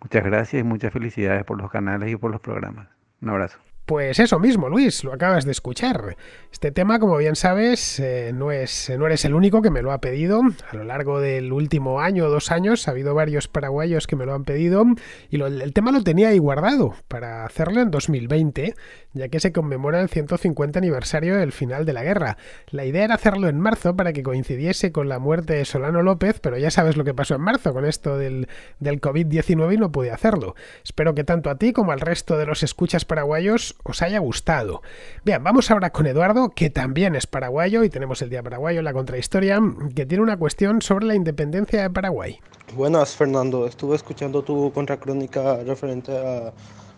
S2: Muchas gracias y muchas felicidades por los canales y por los programas. Un abrazo.
S1: Pues eso mismo, Luis, lo acabas de escuchar. Este tema, como bien sabes, eh, no, es, no eres el único que me lo ha pedido. A lo largo del último año o dos años ha habido varios paraguayos que me lo han pedido y el tema lo tenía ahí guardado para hacerlo en 2020, ya que se conmemora el 150 aniversario del final de la guerra. La idea era hacerlo en marzo para que coincidiese con la muerte de Solano López, pero ya sabes lo que pasó en marzo con esto del, del COVID-19 y no pude hacerlo. Espero que tanto a ti como al resto de los escuchas paraguayos os haya gustado. Bien, vamos ahora con Eduardo, que también es paraguayo y tenemos el Día Paraguayo, en la contrahistoria, que tiene una cuestión sobre la independencia de Paraguay.
S3: Buenas, Fernando. Estuve escuchando tu contracrónica referente a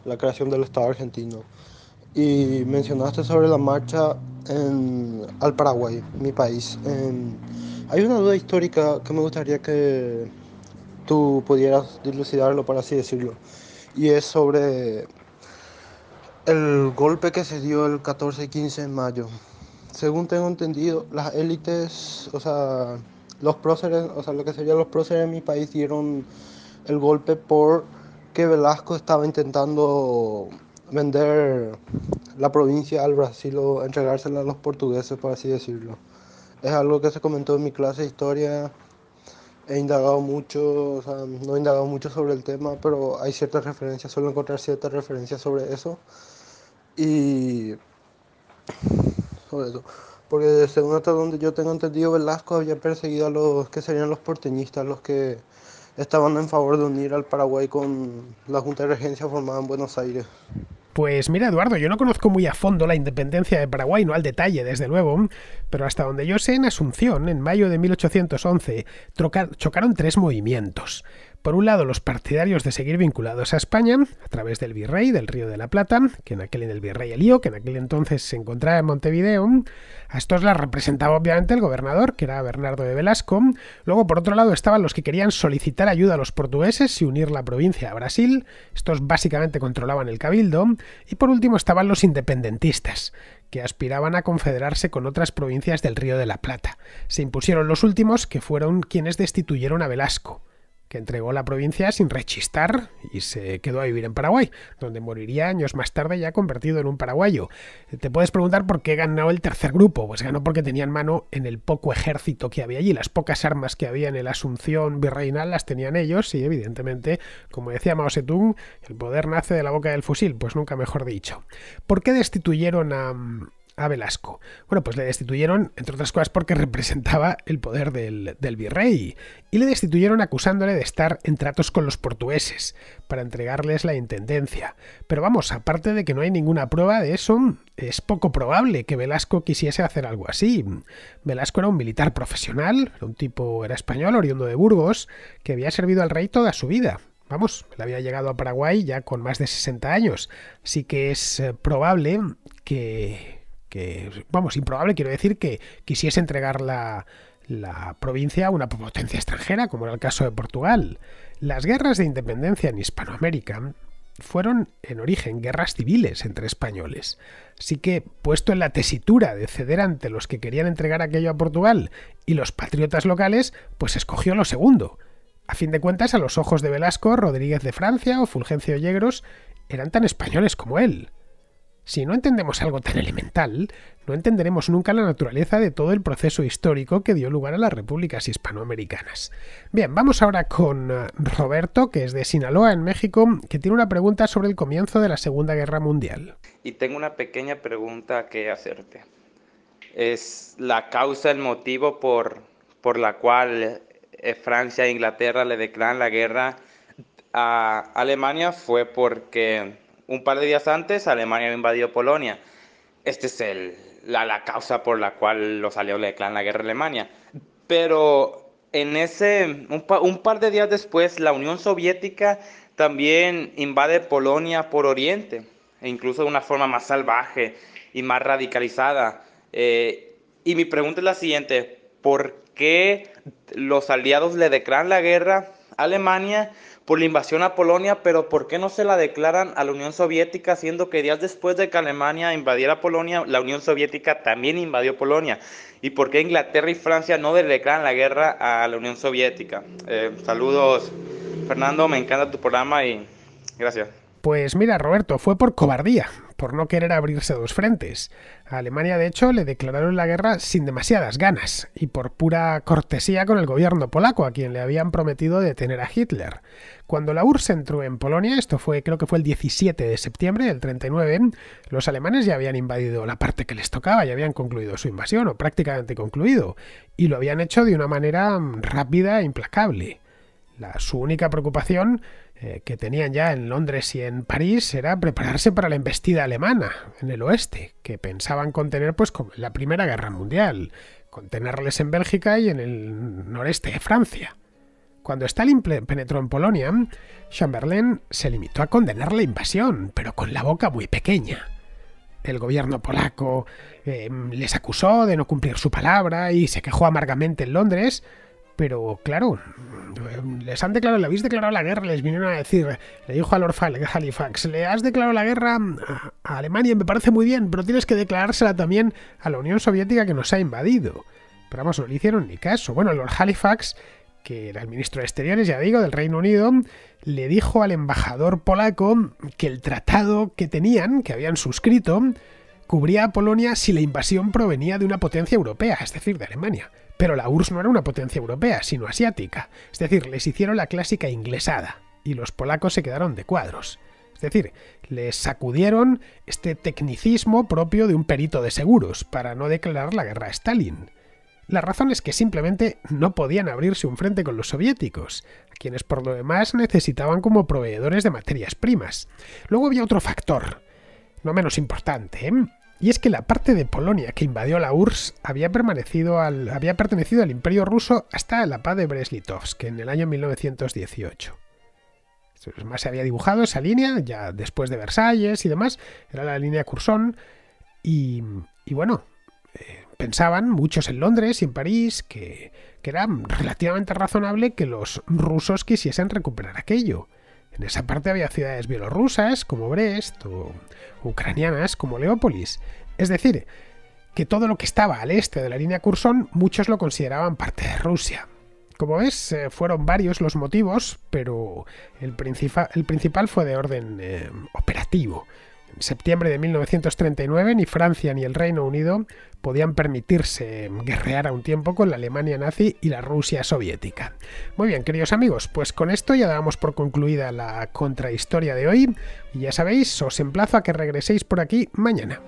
S3: la creación del Estado argentino y mencionaste sobre la marcha al Paraguay, mi país. hay una duda histórica que me gustaría que tú pudieras dilucidarlo, por así decirlo, y es sobre el golpe que se dio el 14 y 15 de mayo. Según tengo entendido, las élites, o sea, los próceres, o sea, lo que serían los próceres de mi país dieron el golpe por que Velasco estaba intentando vender la provincia al Brasil o entregársela a los portugueses, por así decirlo. Es algo que se comentó en mi clase de historia he indagado mucho, no he indagado mucho sobre el tema, pero hay ciertas referencias, suelo encontrar ciertas referencias sobre eso. Y sobre eso. Porque según hasta donde yo tengo entendido, Velasco había perseguido a los que serían los porteñistas, los que estaban en favor de unir al Paraguay con la Junta de Regencia formada en Buenos Aires.
S1: Pues mira, Eduardo, yo no conozco muy a fondo la independencia de Paraguay, no al detalle, desde luego, pero hasta donde yo sé, en Asunción, en mayo de 1811, chocaron tres movimientos. Por un lado, los partidarios de seguir vinculados a España, a través del virrey del Río de la Plata, que en aquel el virrey Elío, que en aquel entonces se encontraba en Montevideo, a estos las representaba obviamente el gobernador, que era Bernardo de Velasco. Luego, por otro lado, estaban los que querían solicitar ayuda a los portugueses y unir la provincia a Brasil, estos básicamente controlaban el cabildo. Y por último estaban los independentistas, que aspiraban a confederarse con otras provincias del Río de la Plata. Se impusieron los últimos, que fueron quienes destituyeron a Velasco que entregó la provincia sin rechistar y se quedó a vivir en Paraguay, donde moriría años más tarde ya convertido en un paraguayo. Te puedes preguntar por qué ganó el tercer grupo. Pues ganó porque tenían mano en el poco ejército que había allí, las pocas armas que había en el Asunción virreinal las tenían ellos y evidentemente, como decía Mao Zedong, el poder nace de la boca del fusil, pues nunca mejor dicho. ¿Por qué destituyeron a a Velasco. Bueno, pues le destituyeron, entre otras cosas, porque representaba el poder del, virrey, y le destituyeron acusándole de estar en tratos con los portugueses para entregarles la intendencia. Pero vamos, aparte de que no hay ninguna prueba de eso, es poco probable que Velasco quisiese hacer algo así. Velasco era un militar profesional, un tipo, era español, oriundo de Burgos, que había servido al rey toda su vida, vamos, le había llegado a Paraguay ya con más de 60 años, así que es eh, probable que, que, vamos, improbable, quiero decir, que quisiese entregar la, la provincia a una potencia extranjera, como era el caso de Portugal. Las guerras de independencia en Hispanoamérica fueron en origen guerras civiles entre españoles. Así que, puesto en la tesitura de ceder ante los que querían entregar aquello a Portugal y los patriotas locales, pues escogió lo segundo. A fin de cuentas, a los ojos de Velasco, Rodríguez de Francia o Fulgencio Yegros eran tan españoles como él. Si no entendemos algo tan elemental, no entenderemos nunca la naturaleza de todo el proceso histórico que dio lugar a las repúblicas hispanoamericanas. Bien, vamos ahora con eh, Roberto, que es de Sinaloa, en México, que tiene una pregunta sobre el comienzo de la Segunda Guerra Mundial.
S2: Y tengo una pequeña pregunta que hacerte. Es la causa, el motivo por, por la cual eh, Francia e Inglaterra le declaran la guerra a Alemania fue porque un par de días antes, Alemania había invadido Polonia. Esta es el, la, causa por la cual los aliados le declaran la guerra a Alemania. Pero en ese, un, par de días después, la Unión Soviética también invade Polonia por Oriente, e incluso de una forma más salvaje y más radicalizada. Eh, y mi pregunta es la siguiente, ¿por qué los aliados le declaran la guerra a Alemania por la invasión a Polonia, pero ¿por qué no se la declaran a la Unión Soviética, siendo que días después de que Alemania invadiera Polonia, la Unión Soviética también invadió Polonia? ¿Y por qué Inglaterra y Francia no declaran la guerra a la Unión Soviética? Eh, saludos, Fernando, me encanta tu programa y gracias.
S1: Pues mira, Roberto, fue por cobardía, por no querer abrirse dos frentes. A Alemania, de hecho, le declararon la guerra sin demasiadas ganas y por pura cortesía con el gobierno polaco, a quien le habían prometido detener a Hitler. Cuando la URSS entró en Polonia, esto fue creo que fue el 17 de septiembre del 39, los alemanes ya habían invadido la parte que les tocaba, ya habían concluido su invasión, o prácticamente concluido, y lo habían hecho de una manera mm, rápida e implacable. La, su única preocupación eh, que tenían ya en Londres y en París era prepararse para la embestida alemana en el oeste, que pensaban contener pues la Primera Guerra Mundial, contenerles en Bélgica y en el noreste de Francia. Cuando Stalin penetró en Polonia, Chamberlain se limitó a condenar la invasión, pero con la boca muy pequeña. El gobierno polaco em, les acusó de no cumplir su palabra y se quejó amargamente en Londres, pero claro, les han declarado, le habéis declarado la guerra, les vinieron a decir, le dijo a Lord Halifax, le has declarado la guerra a Alemania, me parece muy bien, pero tienes que declarársela también a la Unión Soviética que nos ha invadido. Pero vamos, no le hicieron ni caso. Bueno, Lord Halifax, que era el ministro de Exteriores, ya digo, del Reino Unido, le dijo al embajador polaco que el tratado que tenían, que habían suscrito, cubría a Polonia si la invasión provenía de una potencia europea, es decir, de Alemania. Pero la URSS no era una potencia europea, sino asiática. Es decir, les hicieron la clásica inglesada y los polacos se quedaron de cuadros. Es decir, les sacudieron este tecnicismo propio de un perito de seguros para no declarar la guerra a Stalin. La razón es que simplemente no podían abrirse un frente con los soviéticos, a quienes por lo demás necesitaban como proveedores de materias primas. Luego había otro factor, no menos importante, ¿eh? Y es que la parte de Polonia que invadió la URSS había, permanecido al, había pertenecido al Imperio Ruso hasta la paz de Breslitovsk en el año 1918. Más se había dibujado esa línea, ya después de Versalles y demás, era la línea Cursón. Y, bueno, eh, pensaban muchos en Londres y en París que, que era relativamente razonable que los rusos quisiesen recuperar aquello. En esa parte había ciudades bielorrusas como Brest o ucranianas como Leópolis. Es decir, que todo lo que estaba al este de la línea Cursón muchos lo consideraban parte de Rusia. Como ves, eh, fueron varios los motivos, pero el, principal fue de orden eh, operativo septiembre de 1939 ni Francia ni el Reino Unido podían permitirse guerrear a un tiempo con la Alemania nazi y la Rusia soviética. Muy bien, queridos amigos, pues con esto ya damos por concluida la contrahistoria de hoy y ya sabéis, os emplazo a que regreséis por aquí mañana.